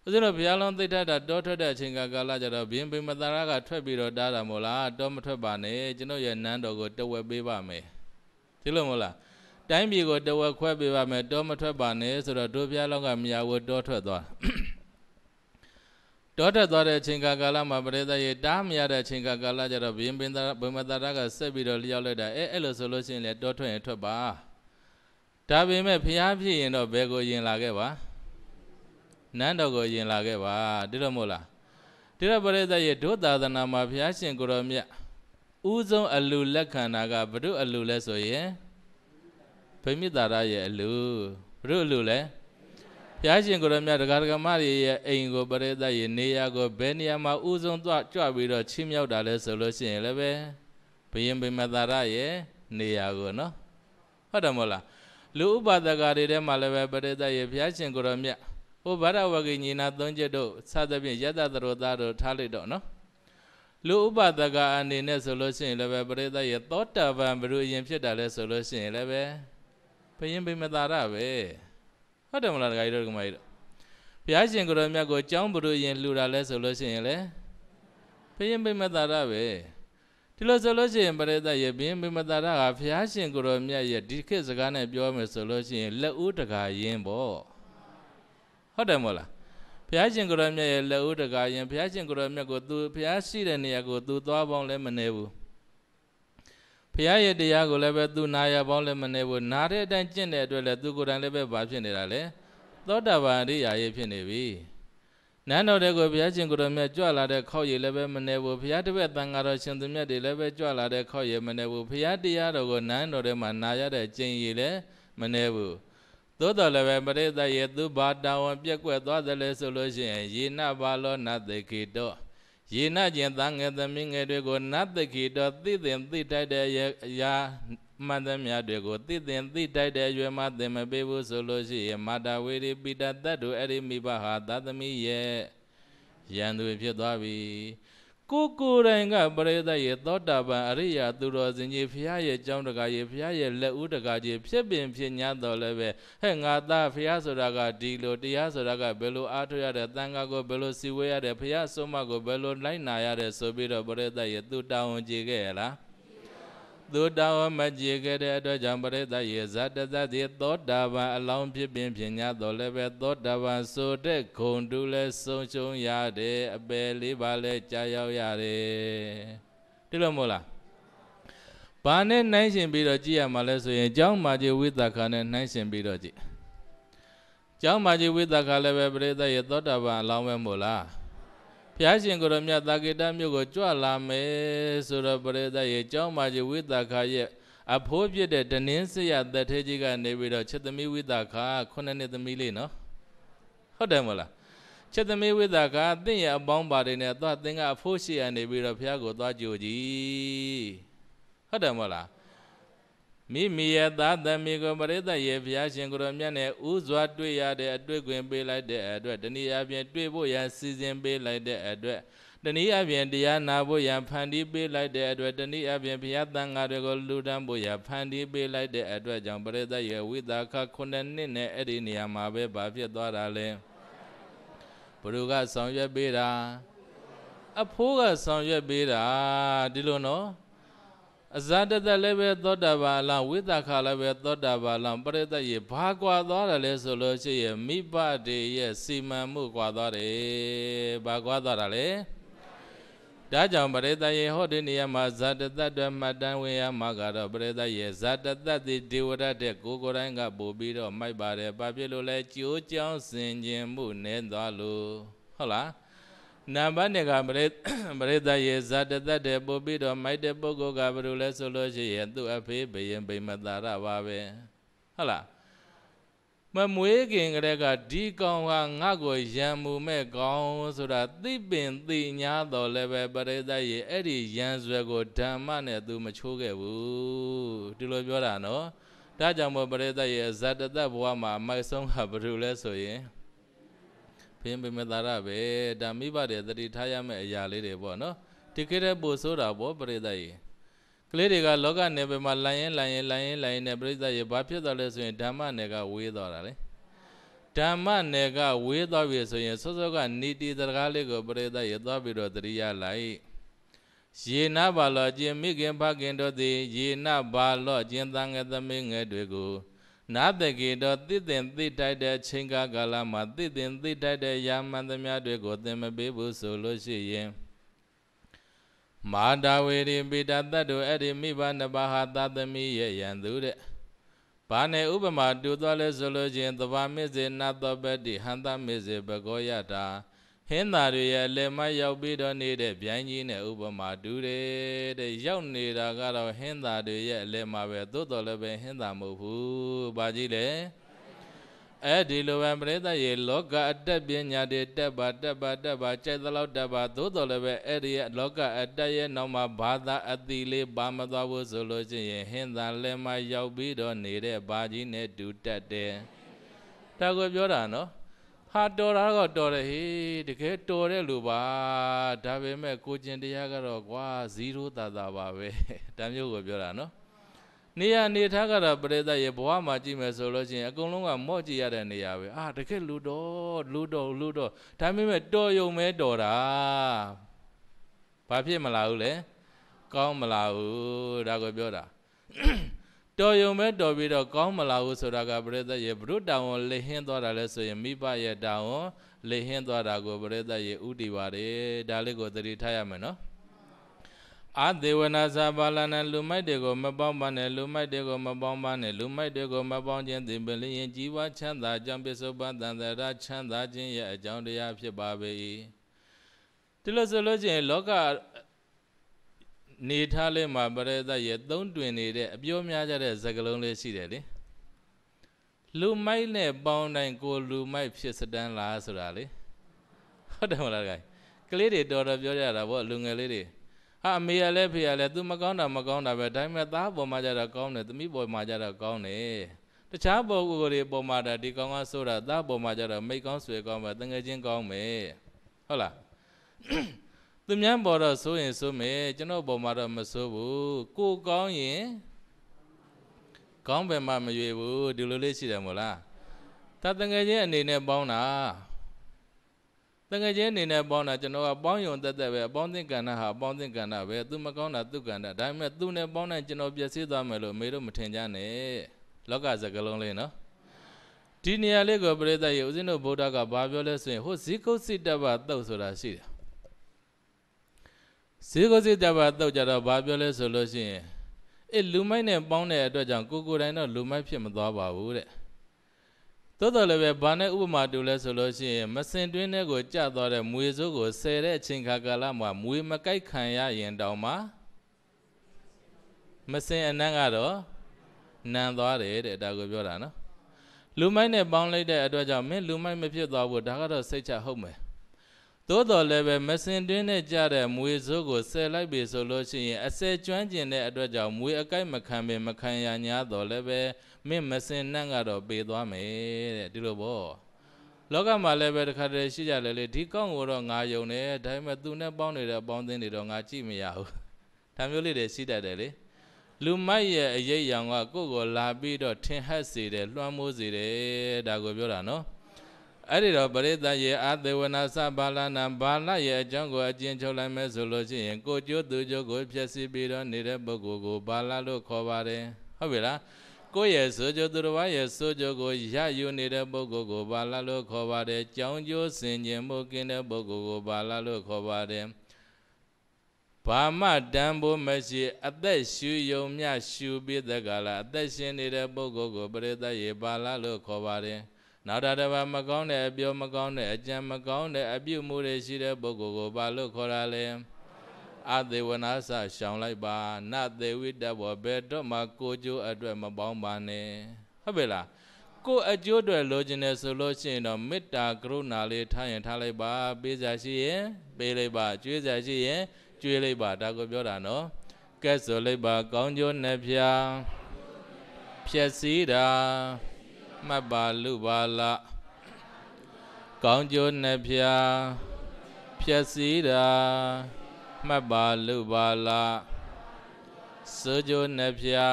ဦးဇင်းတို့ဘုရားလုံးသိတတ်တာတောထွက်တဲ့အချိန်ကကာလကြတော့ဘင်းဘိမသာရကထွက်ပြီးတော့တားတာမို့လားတောမထွက်ပါနဲ့ကျွန်တော်ရဲ့နန်းတော်ကိုတဝက်ပေးပါမယ်ဒီလိုမို့လားတိုင်းပြည်ကိုတဝက်ခွဲပေးပါမယ်တောမထွက်ပါနဲ့ဆိုတော့တို့ဘုရားလုံးကမရဘူးတောထွက်သွားတောထွက်သွားတဲ့အချိန်ကကာလမှာပရိသတ်ရဲ့တားမရတဲ့အချိန်ကကာလကြတော့ဘင်းဘိမသာဘိမသာရကဆက်ပြီးတော့လျှောက်လိုက်တာအဲအဲ့လိုဆိုလို့ရှိရင်လေတောထွက်ရင်ထွက်ပါဒါပေမဲ့ဘုရားဖြစ်ရင်တော့ဘယ်ကိုယင်လာခဲ့ပါနန်းတော်ကိုယင်လာခဲ့ပါတိရမို့လားတိရပရိသတ်ရဲ့ဒုသာသနာမှာဘုရားရှင်ကိုရောမြတ်ဥဆုံးအလူလက်ခံတာကဘု து အလူလဲဆိုရင်ဗိမိတာရရဲ့အလူဘု து အလူလဲဘုရားရှင်ကိုရောမြတ်ဒကာဒကမတွေရဲ့အိမ်ကိုပရိသတ်ရဲ့နေရာကိုဘယ်နေရာမှာဥဆုံးသွားကြွပြီးတော့ချင်းမြောက်တာလဲဆိုလို့ရှိရင်လည်းပဲဘယင်ဗိမတာရရဲ့နေရာကိုနော်ဟုတ်တယ်မို့လားလူဥပါဒကတွေထဲမှာလည်းပဲပရိသတ်ရဲ့ဘုရားရှင်ကိုရောမြတ်ဟိုဗရဝဂိညေနာသုံးချက်တို့စသဖြင့်ယတသရောသားတို့ထားလိုက်တော့နော်လူဥပဒကအနေနဲ့ဆိုလို့ရှိရင်လည်းပဲပရိသတ်ရဲ့သောတာပန်ဘုရင်ရင်ဖြစ်တာလဲဆိုလို့ရှိရင်လည်းပဲဘယင်ဘိမသာရပဲဟုတ်တယ်မလားဒကာကြီးတို့ကမကြီးတို့ဘုရားရှင်ကိုရောမြတ်ကိုကျောင်းဘုရင်လှူတာလဲဆိုလို့ရှိရင်လည်းဘယင်ဘိမသာရပဲဒီလိုဆိုလို့ရှိရင်ပရိသတ်ရဲ့ဘယင်ဘိမသာရကဘုရားရှင်ကိုရောမြတ်ရဲ့ဒီခေတ်စကားနဲ့ပြောမယ်ဆိုလို့ရှိရင်လက်ဦးတကာရင်ပေါ့ဟုတ်တယ်မို့လားဘုရားရှင်ကိုရောမြတ်ရဲ့လက်ဦးတကာရင်ဘုရားရှင်ကိုရောမြတ်ကိုသူဘုရားရှိတဲ့နေရာကိုသူသွားပေါင်းလည်းမနေဘူးဘုရားရဲ့တရားကိုလည်းပဲသူနာရပေါင်းလည်းမနေဘူးနာတဲ့အတိုင်းကျင့်တဲ့အတွက်လည်းသူကိုယ်တိုင်လည်းပဲဘာဖြစ်နေတာလဲသောတာပန်အရိယာရဲ့ဖြစ်နေပြီနန်းတော်တဲ့ကိုဘုရားရှင်ကိုယ်တော်မြတ်ကြွလာတဲ့ခေါက်ရည်လည်းပဲမနေဘူးဘုရားတပည့်တန်ဃာတော်ရှင်သူမြတ်တွေလည်းပဲကြွလာတဲ့ခေါက်ရည်မနေဘူးဘုရားတရားတော်ကိုနန်းတော်ထဲမှာနာရတဲ့ကျင့်ရည်လည်းမနေဘူးသို့တော်လည်းပဲပရိသတ်ရဲ့သူဘာတာဝန်ပြက်ကွက်သွားတယ်လေဆိုလို့ရှိရင်ယေနဘာလောနသေခေတောယေနကျင်သံငယ်သမီးငယ်တွေကိုနတ်သေခေတောသိတင်သိထိုက်တဲ့ရာမှန်သမျှတွေကိုသိတင်သိထိုက်တဲ့ရွယ်မသင်မပေးဘူးဆိုလို့ရှိရင်မာတာဝေရီပိတတတ်တို့အဲ့ဒီမိဘဟာသာသမီရဲ့ရန်သူဖြစ်သွားပြီကိုကိုယ်တိုင်ကပရိသတ်ရဲ့သောတာပန်အရိယာသူတော်စင်ကြီးဖရာရဲ့ကြောင်းတကာရဲ့ဖရာရဲ့လက်ဦးတကာကြီးဖြစ်ပင်ဖြစ်ညာတော်လည်းပဲဟဲ့ငါသားဖရာဆိုတာကဒီလိုတရားဆိုတာကဘယ်လိုအားထုတ်ရတဲ့တန်ခါကိုဘယ်လိုစီဝေးရတဲ့ဖရာဆုံးမကိုဘယ်လိုလိုက်နာရတဲ့ဆိုပြီးတော့ပရိသတ်ရဲ့သူတာဝန်ကြီးခဲ့ရလားသူတောင်းမကြေခဲ့တဲ့အတွက်ကြောင့်ပရိသတ်ရေဇတသတိသောတာပန်အလောင်းဖြစ်ပင်ပညာတော်လည်းပဲသောတာပန်ဆိုတဲ့ဂုံတူလည်းဆုံးရှုံးရတယ်အပယ်လေးပါလည်းကြာရောက်ရတယ်တိလို့မို့လားဘာနဲ့နှိုင်းရှင်ပြီးတော့ကြည့်ရမှာလဲဆိုရင်ကျောင်းမာကြီးဝိသခာနဲ့နှိုင်းရှင်ပြီးတော့ကြည့်ကျောင်းမာကြီးဝိသခာလည်းပဲပရိသတ်ရေသောတာပန်အလောင်းပဲမို့လားဘုရားရှင်ကိုယ်တော်မြတ်သာကေတမြို့ကိုကြွလာမယ်ဆိုတော့ပရိသတ်ရဲ့ကြောင်းမာကြီးဝိသခာရဲ့အဖိုးဖြစ်တဲ့တနင်းစရသက်သေးကြီးကနေပြီးတော့ချက်သမီးဝိသခာခုနှစ်နှစ်သမီးလေးနော်ဟုတ်တယ်မလားချက်သမီးဝိသခာတင့်ရဲ့အပေါင်းပါတွေနဲ့သွားသင်္ကအဖိုးရှိရနေပြီးတော့ဘုရားကိုသွားကြိုကြည်ဟုတ်တယ်မလားမိမိရဲ့သားသမီးကိုပရိသတ်ရဲ့ဘုရားရှင်ကိုယ်တော်မြတ်နဲ့ဥစွာတွေ့ရတဲ့အတွေ့အကြုံပေးလိုက်တဲ့အတွက်တနည်းအားဖြင့်တွေ့ဖို့ရန်စီစဉ်ပေးလိုက်တဲ့အတွက်တနည်းအားဖြင့်တရားနာဖို့ရန်ဖန်တီးပေးလိုက်တဲ့အတွက်တနည်းအားဖြင့်ဘုရားသံဃာတွေကိုလူတန်းဖို့ရန်ဖန်တီးပေးလိုက်တဲ့အတွက်ကြောင့်ပရိသတ်ရဲ့ဝိသခခုနှစ်နှစ်နဲ့အဲ့ဒီနေရာမှာပဲဘာဖြစ်သွားတာလဲဘုရုကဆောင်ရွက်ပေးတာအဖိုးကဆောင်ရွက်ပေးတာဒီလိုနော်အဇာတသက်လည်းပဲသောတာပန်အလံဝိသခာလည်းပဲသောတာပန်အလံပရိသတ်ရေဘာကွာသွားတယ်လဲဆိုလို့ရှိရင်မိဘတွေရဲ့စီမံမှုကွာသွားတယ်ဘာကွာသွားတာလဲဒါကြောင့်ပရိသတ်ရေဟောဒီနေရာမှာဇာတသက်တွေမှတ်တမ်းဝင်ရမှာကတော့ပရိသတ်ရေဇာတသက်ဒီဒေဝရတ်တဲ့ကိုကိုတိုင်းကပို့ပြီးတော့မိုက်ပါတယ်ဘာဖြစ်လို့လဲကြိုးကြောင်းစင်ခြင်းမှုနည်းသွားလို့ဟုတ်လားနံပါတ်2ကပရိပရိသတ်ရဲ့ဇာတသက်တဲ့ပို့ပြီးတော့မိုက်တဲ့ပုဂ္ဂိုလ်ကဘယ်လိုလဲဆိုလို့ရှိရင်သူ့အဖေဘယင်ဘိမသာရပါပဲဟုတ်လားမမွေးခင်ကတည်းကဒီကောင်ကငါ့ကိုရံမှုမဲ့ကောင်ဆိုတာသိပင်သိညာတော်လည်းပဲပရိသတ်ရဲ့အဲ့ဒီရံဆွဲကိုဓမ္မနဲ့သူ မချိုးခဲ့ဘူးဒီလိုပြောတာနော်ဒါကြောင့်မို့ပရိသတ်ရဲ့ဇာတသက်ဘဝမှာအမိုက်ဆုံးကဘယ်လိုလဲဆိုရင်ဖင်ပင်မသာရပဲဒါမိဘတွေတတိထားရမယ့်အရာလေးတွေပေါ့နော်တိကိတဲ့ပို့ဆိုတာပေါ့ပရိသတ်ရေကလေးတွေကလောကနယ်ပယ်မှာလန်ရင်လန်ရင်လန်ရင်လန်ရင်နဲ့ပရိသတ်ရေဘာဖြစ်သွားလဲဆိုရင်ဓမ္မနယ်ကဝေးသွားတာလေဓမ္မနယ်ကဝေးသွားပြီဆိုရင်စောစောကနေတီစကားလေးကိုပရိသတ်ရေသွားပြီးတော့တတိယလိုက်ရေနာဘာလောကျင်မိခင်ဖခင်တို့သည်ရေနာဘာလောကျင်သံဃာသမီးငယ်တွေကိုနာတကေတော့သစ်တင်သစ်တိုက်တဲ့ချိန်ကာကာလမှာသစ်တင်သစ်တိုက်တဲ့ယာမန်သမားတွေကိုသင်မပေးဘူးဆိုလို့ရှိရင်မာတာဝေရိပိတာတတ်တို့အဲ့ဒီမိဘနှစ်ပါးဟာသာသမီရဲ့ယံသူတဲ့ဘာနဲ့ဥပမာတူသွားလဲဆိုလို့ချင်းသဘာမစ္စေနာသောပတ္တိဟန္တာမစ္စေဘဂောယတာဟင်းသားတွေရဲ့လက်မရောက်ပြီးတော့နေတဲ့ဗျိုင်းကြီးနဲ့ဥပမာတူတယ်တဲ့ရောက်နေတာကတော့ဟင်းသားတွေရဲ့လက်မှာပဲသို့တော်လည်းပဲဟင်းသားမဟုတ်ဘူးဘာကြီးလဲအဲဒီလိုပဲပရိသတ်ရေလောကအတ္တပညာတွေတက်ပါတက်ပါတက်ပါကြိုက်သလောက်တက်ပါသို့တော်လည်းပဲအဲ့ဒီရဲ့လောကအတ္တရဲ့နောက်မှာဘာသာအတိလေးပါမသွားဘူးဆိုလို့ရှိရင်ဟင်းသာလည်းမရောက်ပြီးတော့နေတဲ့ဘာကြီးနဲ့တူတက်တယ်ဒါကိုပြောတာနော်ဟာတော်တာကတော်တယ်ဟေးတကယ်တော်တဲ့လူပါဒါပေမဲ့ကိုကျင်တရားကတော့ကွာ0သာသာပါပဲဒါမျိုးကိုပြောတာနော်နေရနေထားကတော့ပရိသတ်ရဲ့ဘဝမှာကြည့်မယ်ဆိုလို့ရှိရင်အကုန်လုံးကမော့ကြည့်ရတဲ့နေရာပဲအာတကယ်လူတော်လူတော်လူတော်ဒါပေမဲ့တော်ယုံမဲတော်တာဘာဖြစ်မလားဘူးလဲကောင်းမလားဘူးဒါကိုပြောတာတော်ယုံပဲတော်ပြီးတော့ကောင်းမလာဘူးဆိုတာကပရိသတ်ရဲ့ဘုဒ္ဓတော်လေဟင်းသွားတာလဲဆိုရင်မိဘရဲ့တောင်းဝန်လေဟင်းသွားတာကိုပရိသတ်ရဲ့ဥတီပါတယ်ဒါလေးကိုသတိထားရမယ်နော်အာဒေဝနာစာပါလနဲ့လူမိုက်တွေကိုမပေါင်းပါနဲ့လူမိုက်တွေကိုမပေါင်းပါနဲ့လူမိုက်တွေကိုမပေါင်းခြင်းသည်ပလျင်ជីវချမ်းသာကြောင့်ပစ္စုပန်တန်တရာချမ်းသာခြင်းရဲ့အကြောင်းတရားဖြစ်ပါပေ၏ဒီလိုဆိုလို့ချင်းလောကနေထားလေးမှာပရိသတ်ရဲ့သုံးတွင်နေတဲ့အပြောများကြတဲ့စကားလုံးလေးရှိတယ်လေလူမိုက်နဲ့ပေါင်းတိုင်းကိုလူမိုက်ဖြစ်စတန်းလားဆိုတာလေဟုတ်တယ်မလားခိုင်ကလေးတွေတော်တော်ပြောကြတာဗောလူငယ်လေးတွေဟာအမေကလည်းဖေကလည်း तू မကောင်းတာ မကောင်းတာပဲဒါပေမဲ့သားပေါ်မှာကြတော့ကောင်းတယ်သမီးပေါ်မှာကြတော့ကောင်းတယ်တခြားပေါ်ကိုယ်တွေပေါ်မှာဒါဒီကောင်းကောင်းဆိုတာသားပေါ်မှာကြတော့မိတ်ကောင်းဆွေကောင်းပဲတငယ်ချင်းကောင်းပဲဟုတ်လားသူများပေါ်တော့ဆိုးရင်ဆိုးမယ်ကျွန်တော်ပေါ်မှာတော့မဆိုးဘူးကိုကောင်းရင်ကောင်းပဲမှမရွေဘူးဒီလိုလေးရှိတယ်မို့လားသာတငယ်ချင်းအနေနဲ့ပေါင်းတာတငယ်ချင်းအနေနဲ့ပေါင်းတာကျွန်တော်ကပေါင်းယုံတက်တက်ပဲအပေါင်းသင်္ကဏ္ဍဟာအပေါင်းသင်္ကဏ္ဍပဲသူမကောင်းတာသူကဏ္ဍဒါပေမဲ့သူနဲ့ပေါင်းတဲ့ကျွန်တော်ပြည့်စည်သွားမယ်လို့မေတို့မထင်ကြနဲ့လောကစကလုံးလေးနော်ဒီနေရာလေးကိုပြိဿရေဦးဇင်းတို့ဗုဒ္ဓကဘာပြောလဲဆိုရင်ဟိုဇိကုတ်စိတ္တပသုတ်ဆိုတာရှိတယ်ဈေးကိုဈေးတပါတော့ကြတော့ဘာပြောလဲဆိုလို့ရှိရင်အေးလူမိုက်နဲ့ပေါင်းတဲ့အတွက်ကြောင့်ကိုကိုတိုင်းတော့လူမိုက်ဖြစ်မသွားပါဘူးတဲ့သို့တော်လည်းပဲဘာနဲ့ဥပမာတူလဲဆိုလို့ရှိရင်မစင်တွင်းတဲ့ကိုကြသွားတဲ့မွေစိုးကိုဆယ်တဲ့အချိန်ခါကာလမှာမွေမကြိုက်ခံရရင်တောင်မှမစင်အနံ့ကတော့နန်သွားတယ်တဲ့ဒါကိုပြောတာနော်လူမိုက်နဲ့ပေါင်းလိုက်တဲ့အတွက်ကြောင့်မင်းလူမိုက်မဖြစ်သွားဘူးဒါကတော့စိတ်ချဟုတ်မယ်သို့တော်လည်းပဲမစင်တွင်းနဲ့ကြတဲ့မွေစိုးကိုဆယ်လိုက်ပြီဆိုလို့ရှိရင်အစဲကျွမ်းကျင်တဲ့အတွက်ကြောင့်မွေအကိုက်မခံပင်မခံရညာတော်လည်းပဲမင်းမစင်နှံ့ကတော့ပေသွားမယ်တဲ့ဒီလိုပေါ့လောကမှာလည်းပဲတခါတည်းရှိကြလေလေဒီကောင့်ကိုတော့ငါယုံတယ်ဒါပေမဲ့သူနဲ့ပေါင်းနေတဲ့အပေါင်းအသင်းတွေတော့ငါကြည့်မရဘူးဒါမျိုးလေးတွေရှိတတ်တယ်လေလူမိုက်ရဲ့အရေးအယံကကိုယ့်ကိုလာပြီးတော့ထင်ဟပ်စေတယ်လွှမ်းမိုးစေတယ်ဒါကိုပြောတာနော်အဲ့ဒီတော့ပရိသတ်ရဲ့အာသေဝနာစပါလနာဘာလရဲ့အကြောင်းကိုအကျဉ်းချုပ်လိုက်မယ်ဆိုလို့ရှိရင်ကိုကျိုးသူကျိုးကိုဖြည့်ဆည်းပြီးတော့နေတဲ့ပုဂ္ဂိုလ်ကိုဘာလလို့ခေါ်ပါတယ်ဟုတ်ပြီလားကိုယ့်ရဲ့ဆိုကြသူတော်ဘာရဲ့ဆိုကြကိုရယူနေတဲ့ပုဂ္ဂိုလ်ကိုဘာလလို့ခေါ်ပါတယ်။ကြောင်းကျိုးစင်ကျင်မှုကင်းတဲ့ပုဂ္ဂိုလ်ကိုဘာလလို့ခေါ်ပါတယ်။ဘာမှတန်ဖိုးမရှိအသက်ရှူယုံမြရှူပြီးတဲ့ကလာအသက်ရှင်နေတဲ့ပုဂ္ဂိုလ်ကိုပရိသတ်ရေဘာလလို့ခေါ်ပါတယ်။နောက်တာတစ်ပါးမကောင်းတဲ့အပြောမကောင်းတဲ့အကြံမကောင်းတဲ့အပြုမှုတွေရှိတဲ့ပုဂ္ဂိုလ်ကိုဘာလို့ခေါ်ရလဲအသေးဝနာစရှောင်လိုက်ပါနသေးဝိတ္တဘောဘယ်တော့မှကိုကျိုးအတွက်မပေါင်းပါနဲ့ဟုတ်ပြီလားကိုအကျိုးအတွက်လိုချင်တယ်ဆိုလို့ရှိရင်တော့မေတ္တာကရုဏာလေးထားရင်ထားလိုက်ပါပေးစားရှိရင် ပေးလိုက်ပါကြွေးစားရှိရင်ကြွေးလိုက်ပါဒါကိုပြောတာနော်ကဲဆိုလိုက်ပါကောင်းကျိုးနဲ့ဖျားဖြည့်စည်းတာမှတ်ပါလူပါလာကောင်းကျိုးနှစ်ဖြာဖြည့်စည်တာမှတ်ပါလူပါလာစိုးကျိုးနှစ်ဖြာ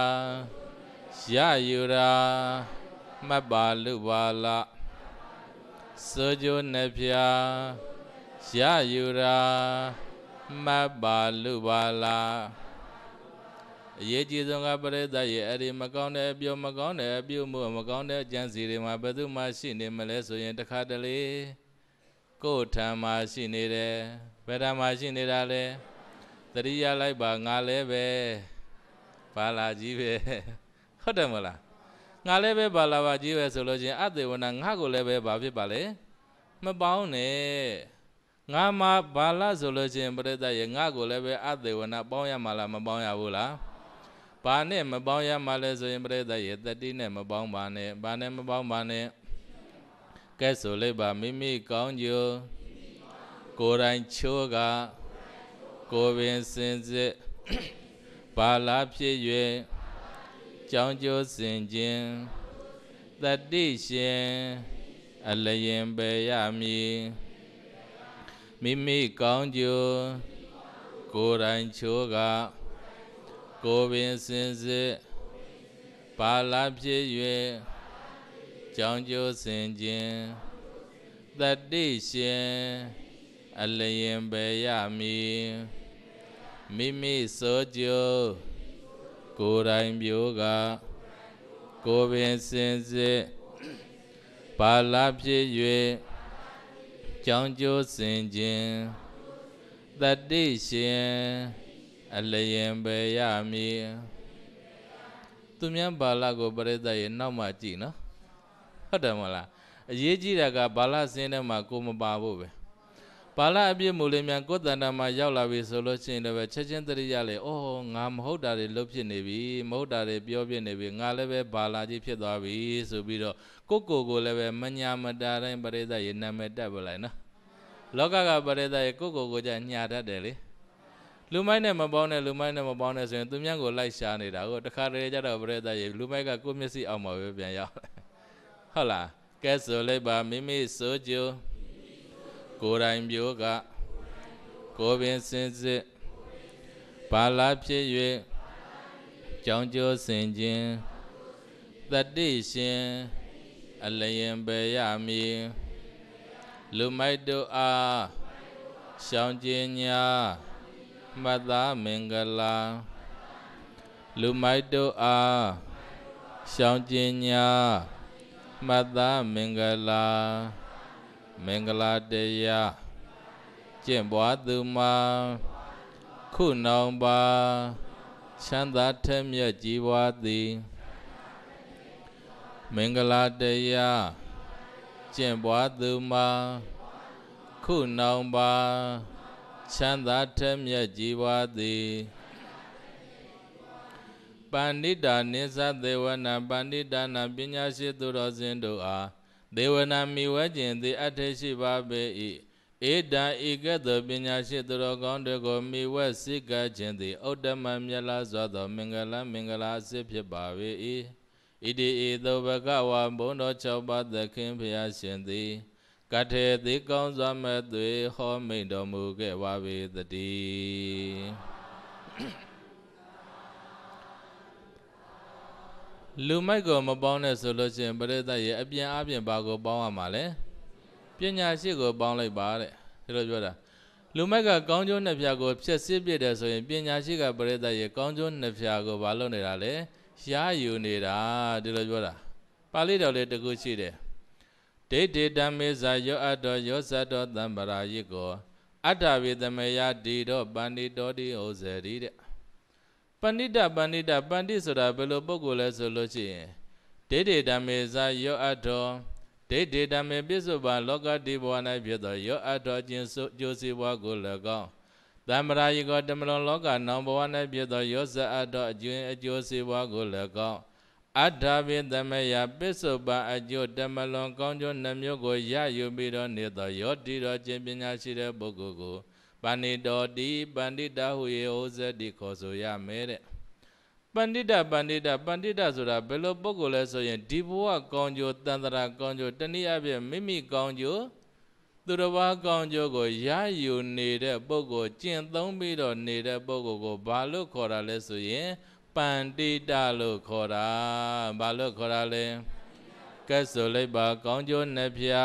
ရယူတာမှတ်ပါလူပါလာစိုးကျိုးနှစ်ဖြာရယူတာမှတ်ပါလူပါလာအရေးကြီးဆုံးကပရိသတ်ရဲ့အဲ့ဒီမကောင်းတဲ့အပြုမကောင်းတဲ့အပြုမှုမကောင်းတဲ့အကြံစီတွေမှာဘယ်သူမှရှိနေမလဲဆိုရင်တခါတလေကိုယ်ထံမှာရှိနေတယ်ဘယ်ထံမှာရှိနေတာလဲတတိယလိုက်ပါငါလဲပဲဘာလာကြီးပဲဟုတ်တယ်မလားငါလဲပဲဘာလာပါကြီးပဲဆိုလို့ချင်းအသေဝနာငါကိုလည်းပဲဘာဖြစ်ပါလဲမပေါင်းနဲ့ငါမှာဘာလာဆိုလို့ချင်းပြိတ္တရဲ့ငါကိုလည်းပဲအသေဝနာပေါင်းရမှာလားမပေါင်းရဘူးလားဘာနဲ့မပေါင်းရမှာလဲဆိုရင်ပရိသတ်ရဲ့တတိနဲ့မပေါင်းပါနဲ့ဘာနဲ့မပေါင်းပါနဲ့ကဲဆိုလိုက်ပါမိမိကောင်းကျိုးကိုယ်တိုင်ချိုးကကိုပင်စင်စစ်ဘာလာဖြစ်၍ကြောင်းကျိုးစင်ခြင်းတတိရှင်အလျင်ပေရမည်မိမိကောင်းကျိုးကိုယ်တိုင်ချိုးကကိုပင်စင်စစ်ပါလာဖြစ်၍ကြောင်းကျိုးစင်ခြင်းတတိရှင်အလျင်ပဲရမည်မိမိစိုးကြကိုယ်တိုင်ပြောကကိုပင်စင်စစ်ပါလာဖြစ်၍ကြောင်းကျိုးစင်ခြင်းတတိရှင်အလျင်ပဲရမည်သူများဘာလကိုပရိသတ်ရဲ့နောက်မှကြည့်နော်ဟုတ်တယ်မလားအရေးကြီးတာကဘာလစင်းထဲမှာကိုမပါဖို့ပဲဘာလအပြစ်မူလေးများကိုယ်တန်တာမှာရောက်လာပြီဆိုလို့ရှိရင်လည်းချက်ချင်းတရိရလေအော်ငါမဟုတ်တာတွေလုပ်ဖြစ်နေပြီမဟုတ်တာတွေပြောဖြစ်နေပြီငါလည်းပဲဘာလာကြီးဖြစ်သွားပြီဆိုပြီးတော့ကိုကိုကိုလည်းပဲမညာမတာတိုင်းပရိသတ်ရဲ့နာမည်တက်ပလိုက်နော်လောကကပရိသတ်ရဲ့ကိုကိုကိုကြညာတတ်တယ်လေလူမိုက်နဲ့မပေါင်းနဲ့လူမိုက်နဲ့မပေါင်းနဲ့ဆိုရင်သူများကိုလိုက်ရှာနေတာကိုတခါတည်းကြတော့ပြည့်သားရေလူမိုက်ကကိုမျက်စိအောင်မှာပဲပြန်ရောက်ဟုတ်လားကဲဆိုလိုက်ပါမိမိစိုးကြကိုယ်တိုင်မျိုးကကိုပင်စင်စစ်ဘာလာဖြစ်၍ကြောင်းကျိုးစင်ခြင်းတတိရှင်အလျင်ပဲရမည်လူမိုက်တို့အားရှောင်းခြင်းညာမှတ်သားမင်္ဂလာ လူမိုက်တို့အားရှောင်းကျင်ညာမှတ်သားမင်္ဂလာ မင်္ဂလာတရားကျင့်ပွားသူမှာခုနောင်ပါချမ်းသာထက်မြက်ကြီးပွားသည်မင်္ဂလာတရားကျင့်ပွားသူမှာခုနောင်ပါချမ်းသာထက်မြက်ကြည်ဝါသည်ပန္နိတာနိသသေဝနာပန္နိတာနာပညာရှိသူတော်စင်တို့အားဒေဝနာမိဝဲကျင်သည်အထေရှိပါပေ၏ဧတံဤကဲ့သို့ပညာရှိသူတော်ကောင်းတို့ကိုမိဝဲစိကခြင်းသည်ဥဒ္ဓမမြတ်လားစွာသော မင်္ဂလာ မင်္ဂလာအစစ်ဖြစ်ပါပေ၏ဣတိဧသောဘဂဝါဘုံတော်၆ပါးသခင်ဖျားရှင်သည်ကထေသေကောင်းစွာမသွေဟောမိန်တော်မူခဲ့ဝါပေတတိလူမိုက်ကိုမပေါင်းနဲ့ဆိုလို့ရှိရင်ပရိသတ်ရဲ့အပြင်အပြင်ဘာကို ပေါင်းရမှာလဲပညာရှိကိုပေါင်းလိုက်ပါတဲ့ဒီလိုပြောတာလူမိုက်ကကောင်းကျိုးနှစ်ဖြာကိုဖြည့်ဆည်းပြတယ်ဆိုရင်ပညာရှိကပရိသတ်ရဲ့ကောင်းကျိုးနှစ်ဖြာကိုဘာလုပ်နေတာလဲရှားယူနေတာဒီလိုပြောတာပါဠိတော်လေးတကူရှိတယ်ဒိဋ္ဌိတမေဇာယောအတ္တောယောဇတ်တောတမ္ပရာယိကောအတ္တဝေသမယဒီတော့ပဏိတောတိဩဇရီတဲ့ပဏိတပဏိတပဏိဆိုတာဘယ်လိုပုဂ္ဂိုလ်လဲဆိုလို့ရှိရင်ဒိဋ္ဌိတမေဇာယောအတ္တောဒိဋ္ဌိတမေပြစ္ဆုပန်လောကတိဘဝ၌ဖြစ်သောယောအတ္တောခြင်းစုကျိုးစီဘဝကို၎င်းတမ္ပရာယိကောတမလွန်လောကနောင်ဘဝ၌ဖြစ်သောယောဇအတ္တောအကျဉ်အကျိုးစီဘဝကို၎င်းအထာပိသမယပစ္စုပန်အကျိုးတမလွန်ကောင်းကျိုးနှမျိုးကိုရယူပြီးတော့နေသောယောတိတော်ခြင်းပညာရှိတဲ့ပုဂ္ဂိုလ်ကိုပဏိတော်တိပန္တိတဟူရေဩဇတိခေါ်ဆိုရမယ်တဲ့ပန္တိတပန္တိတပန္တိတဆိုတာဘယ်လိုပုဂ္ဂိုလ်လဲဆိုရင်ဒီဘဝကောင်းကျိုးတန်တရာကောင်းကျိုးတနည်းအားဖြင့်မိမိကောင်းကျိုးသူတစ်ပါးကောင်းကျိုးကိုရယူနေတဲ့ပုဂ္ဂိုလ်ကျင့်သုံးပြီးတော့နေတဲ့ပုဂ္ဂိုလ်ကိုဘာလို့ခေါ်တာလဲဆိုရင်ပန္တိတလို့ခေါ်တာဘာလို့ခေါ်တာလဲကဲဆိုလိုက်ပါကောင်းကျိုးနှစ်ဖြာ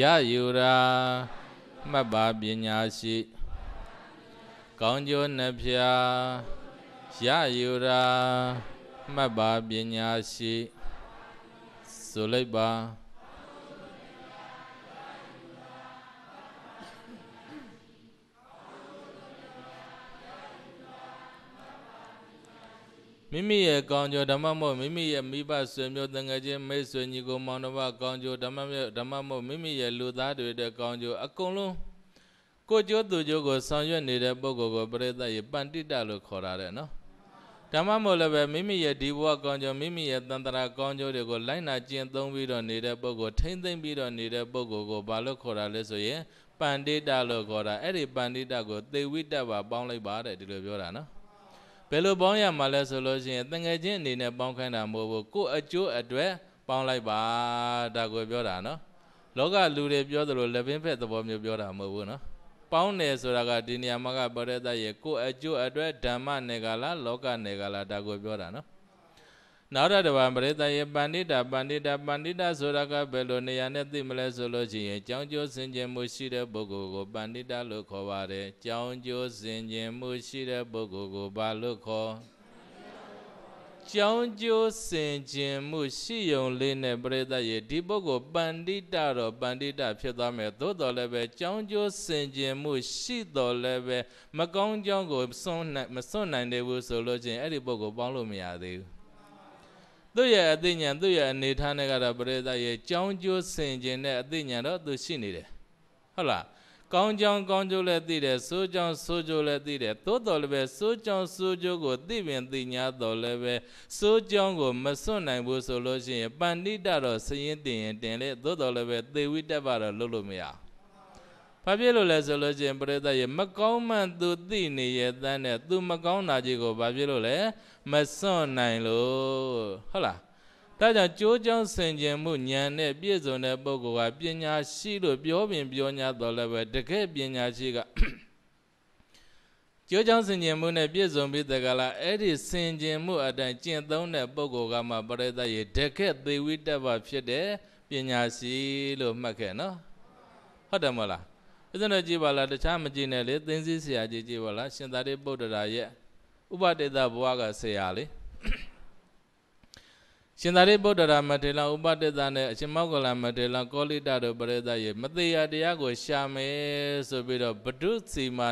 ရယူရာမှတ်ပါပညာရှိ ကောင်းကျိုးနှစ်ဖြာရယူရာမှတ်ပါပညာရှိဆိုလိုက်ပါမိမိရဲ့ကောင်းကျိုးဓမ္မမို့မိမိရဲ့မိဘဆွေမျိုးတငယ်ချင်းမိတ်ဆွေညီကိုမောင်နှမကောင်းကျိုးဓမ္မမို့ဓမ္မမို့မိမိရဲ့လူသားတွေတဲ့ကောင်းကျိုးအကုန်လုံးကိုကျိုးသူကျိုးကိုဆောင်ရွက်နေတဲ့ပုဂ္ဂိုလ်ကိုပရိသတ်ရဲ့ပန္တိတလို့ခေါ်တာတဲ့နော်ဓမ္မမို့လည်းပဲမိမိရဲ့ဒီဘဝကောင်းကျိုးမိမိရဲ့တန်တရာကောင်းကျိုးတွေကိုလိုက်နာကျင့်သုံးပြီးတော့နေတဲ့ပုဂ္ဂိုလ်ထိမ့်သိမ့်ပြီးတော့နေတဲ့ပုဂ္ဂိုလ်ကိုဘာလို့ခေါ်တာလဲဆိုရင်ပန္တိတလို့ခေါ်တာအဲ့ဒီပန္တိတကိုသေဝိတ္တပါပေါင်းလိုက်ပါတဲ့ဒီလိုပြောတာနော်ဘယ်လိုပေါင်းရမှာလဲဆိုလို့ရှိရင်တငယ်ချင်းအနေနဲ့ပေါင်းခိုင်းတာမဟုတ်ဘူးကို့အကျိုးအတွက်ပေါင်းလိုက်ပါဒါကိုပြောတာနော်လောကလူတွေပြောသလိုလက်ပင်ဖက်သဘောမျိုးပြောတာမဟုတ်ဘူးနော်ပေါင်းတယ်ဆိုတာကဒီနေရာမှာကပရိသတ်ရဲ့ကို့အကျိုးအတွက်ဓမ္မနေကလာလောကနေကလာဒါကိုပြောတာနော်နောက်ထပ်တစ်ပါးပရိသတ်ရဲ့ပန္နိတာပန္နိတာပန္နိတာဆိုတာကဘယ်လိုနေရာနဲ့သိမလဲဆိုလို့ရှိရင်ကြောင်းကျိုးစင်ကြင်မှုရှိတဲ့ပုဂ္ဂိုလ်ကို ပန္နိတာလို့ခေါ်ပါတယ်ကြောင်းကျိုးစင်ကြင်မှုရှိတဲ့ပုဂ္ဂိုလ်ကိုဘာလို့ခေါ်ကြောင်းကျိုးစင်ကြင်မှုရှိယုံလေးနဲ့ပရိသတ်ရဲ့ဒီပုဂ္ဂိုလ်ပန္တိတတော့ပန္တိတဖြစ်သွားမယ်သို့တော်လည်းပဲကြောင်းကျိုးစင်ကြင်မှုရှိတော်လည်းပဲမကောင်းကြောင်းကိုစွန့်မစွန့်နိုင်သေးဘူးဆိုလို့ချင်းအဲ့ဒီပုဂ္ဂိုလ်ပေါင်းလို့မရသေးဘူးသူ့ရဲ့အသိဉာဏ်သူ့ရဲ့အနေထားနဲ့ကတော့ပရိသတ်ရဲ့ကြောင်းကျိုးဆင်ခြင်တဲ့အသိဉာဏ်တော့သူရှိနေတယ်ဟုတ်လားကောင်းကြောင်းကောင်းကျိုးလည်းသိတယ်ဆိုးကြောင်းဆိုးကျိုးလည်းသိတယ်သို့တော်လည်းပဲဆိုးကြောင်းဆိုးကျိုးကိုသိပင်သိညာတော်လည်းပဲဆိုးကြောင်းကိုမစွန့်နိုင်ဘူးဆိုလို့ရှိရင်ပန္နိတတော်စရင်တင်ရင်တင်လေသို့တော်လည်းပဲသေဝိတ္တပါတော့လုပ်လို့မရဘူးဘာဖြစ်လို့လဲဆိုလို့ချင်းပရိသတ်ရဲ့မကောင်းမှန်သူသိနေရဲ့တန်းနဲ့သူမကောင်းတာကြီးကိုဘာဖြစ်လို့လဲမစွန့်နိုင်လို့ဟုတ်လားဒါကြောင့်ကြိုးကြောင်းဆင်ခြင်မှုဉာဏ်နဲ့ပြည့်စုံတဲ့ပုဂ္ဂိုလ်ဟာပညာရှိလို့ပြောပင်ပြောညာတော်လည်းပဲတကယ်ပညာရှိကကြိုးကြောင်းဆင်ခြင်မှုနဲ့ပြည့်စုံပြီးတကလားအဲ့ဒီဆင်ခြင်မှု အတိုင်းကျင့်သုံးတဲ့ပုဂ္ဂိုလ်ကမှပရိသတ်ရဲ့တကယ်သေဝိတ္တဘဖြစ်တဲ့ပညာရှိလို့မှတ်ခဲ့နော်ဟုတ်တယ်မဟုတ်လားဦးဇင်းတို့ကြည်ပါလားတခြားမကြည်နဲ့လေသင်းစည်းဆရာကြီးကြည်ပါလားရှင်သာရိပုတ္တရာရဲ့ဥပတေတဘဝကဆရာလေရှင်သာရိပုတ္တရာမထေရဥပတေတနဲ့အရှင်မောကလမထေရကောလိတတို့ပရိသတ်ရဲ့မသေးရတရားကို ရှာမယ်ဆိုပြီးတော့ဘဒုစီမာ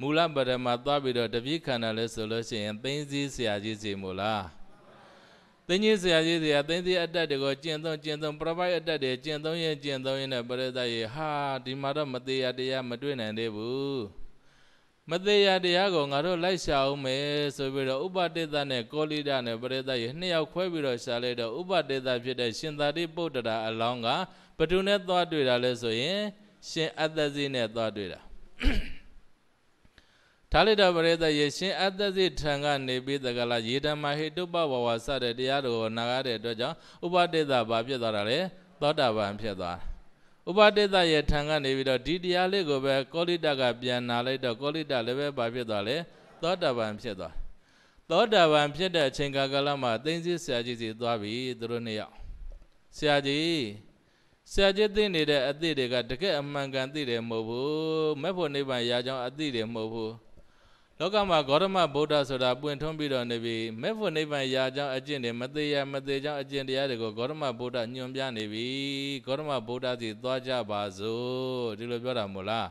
မူလပရမသွားပြီးတော့တပြည့်ခန္ဓာလဲဆိုလို့ရှိရင်သင်းစည်းဆရာကြီးစီမို့လားသင်္ချင်းဆရာကြီးဆရာသင်္သေးအတ္တတွေကိုကျင့်သုံးကျင့်သုံးပရပိုက်အတ္တတွေကျင့်သုံးရင်ကျင့်သုံးရင်နဲ့ပရိသတ်ရေဟာဒီမှာတော့မသေးရတရားမတွေ့နိုင်သေးဘူးမသေးရတရားကိုငါတို့လိုက်ရှာအောင်မယ်ဆိုပြီးတော့ဥပတိတ္တနဲ့ကောလိဒနဲ့ပရိသတ်ရေနှစ်ယောက်ခွဲပြီးတော့ရှာလိုက်တော့ဥပတိတ္တဖြစ်တဲ့ရှင်သာတိပုတ္တရာအလောင်းကဘသူနဲ့သွားတွေ့တာလဲဆိုရင် ရှင်အတ္တစီနဲ့သွားတွေ့တာထာလိတပရိသတ်ရဲ့ရှင်အတ္တစိထံကနေပြီးတကလာယေဓမ္မဟိတုပဘဝစတဲ့တရားတော်ကိုနာရတဲ့အတွက်ကြောင့်ဥပတေသဘာဖြစ်သွားတာလေသောတာပန်ဖြစ်သွားဥပတေသရဲ့ထံကနေပြီးတော့ဒီတရားလေးကိုပဲကောလိတကပြန်နာလိုက်တော့ကောလိတလည်းပဲဘာဖြစ်သွားလဲသောတာပန်ဖြစ်သွားသောတာပန်ဖြစ်တဲ့အချိန်ကာလမှာသိသိဆရာကြီးစီသွားပြီသူတို့နှစ်ယောက်ဆရာကြီးဆရာကြီးသိနေတဲ့အသည့်တွေကတကယ်အမှန်ကန်သိတယ်မဟုတ်ဘူးမဲ့ဖို့နိဗ္ဗာန်ရာကြောင်းအသည့်တွေမဟုတ်ဘူးလောကမှာဂေါတမဗုဒ္ဓဆိုတာပွင့်ထွန်းပြီးတော့နေပြီမေဖို့နိဗ္ဗာန်ရာကြောင်းအကျင့်တွေမသေးရမသေးကြောင်းအကျင့်တရားတွေကိုဂေါတမဗုဒ္ဓညွှန်ပြနေပြီဂေါတမဗုဒ္ဓစီသွားကြပါစို့ဒီလိုပြောတာမို့လား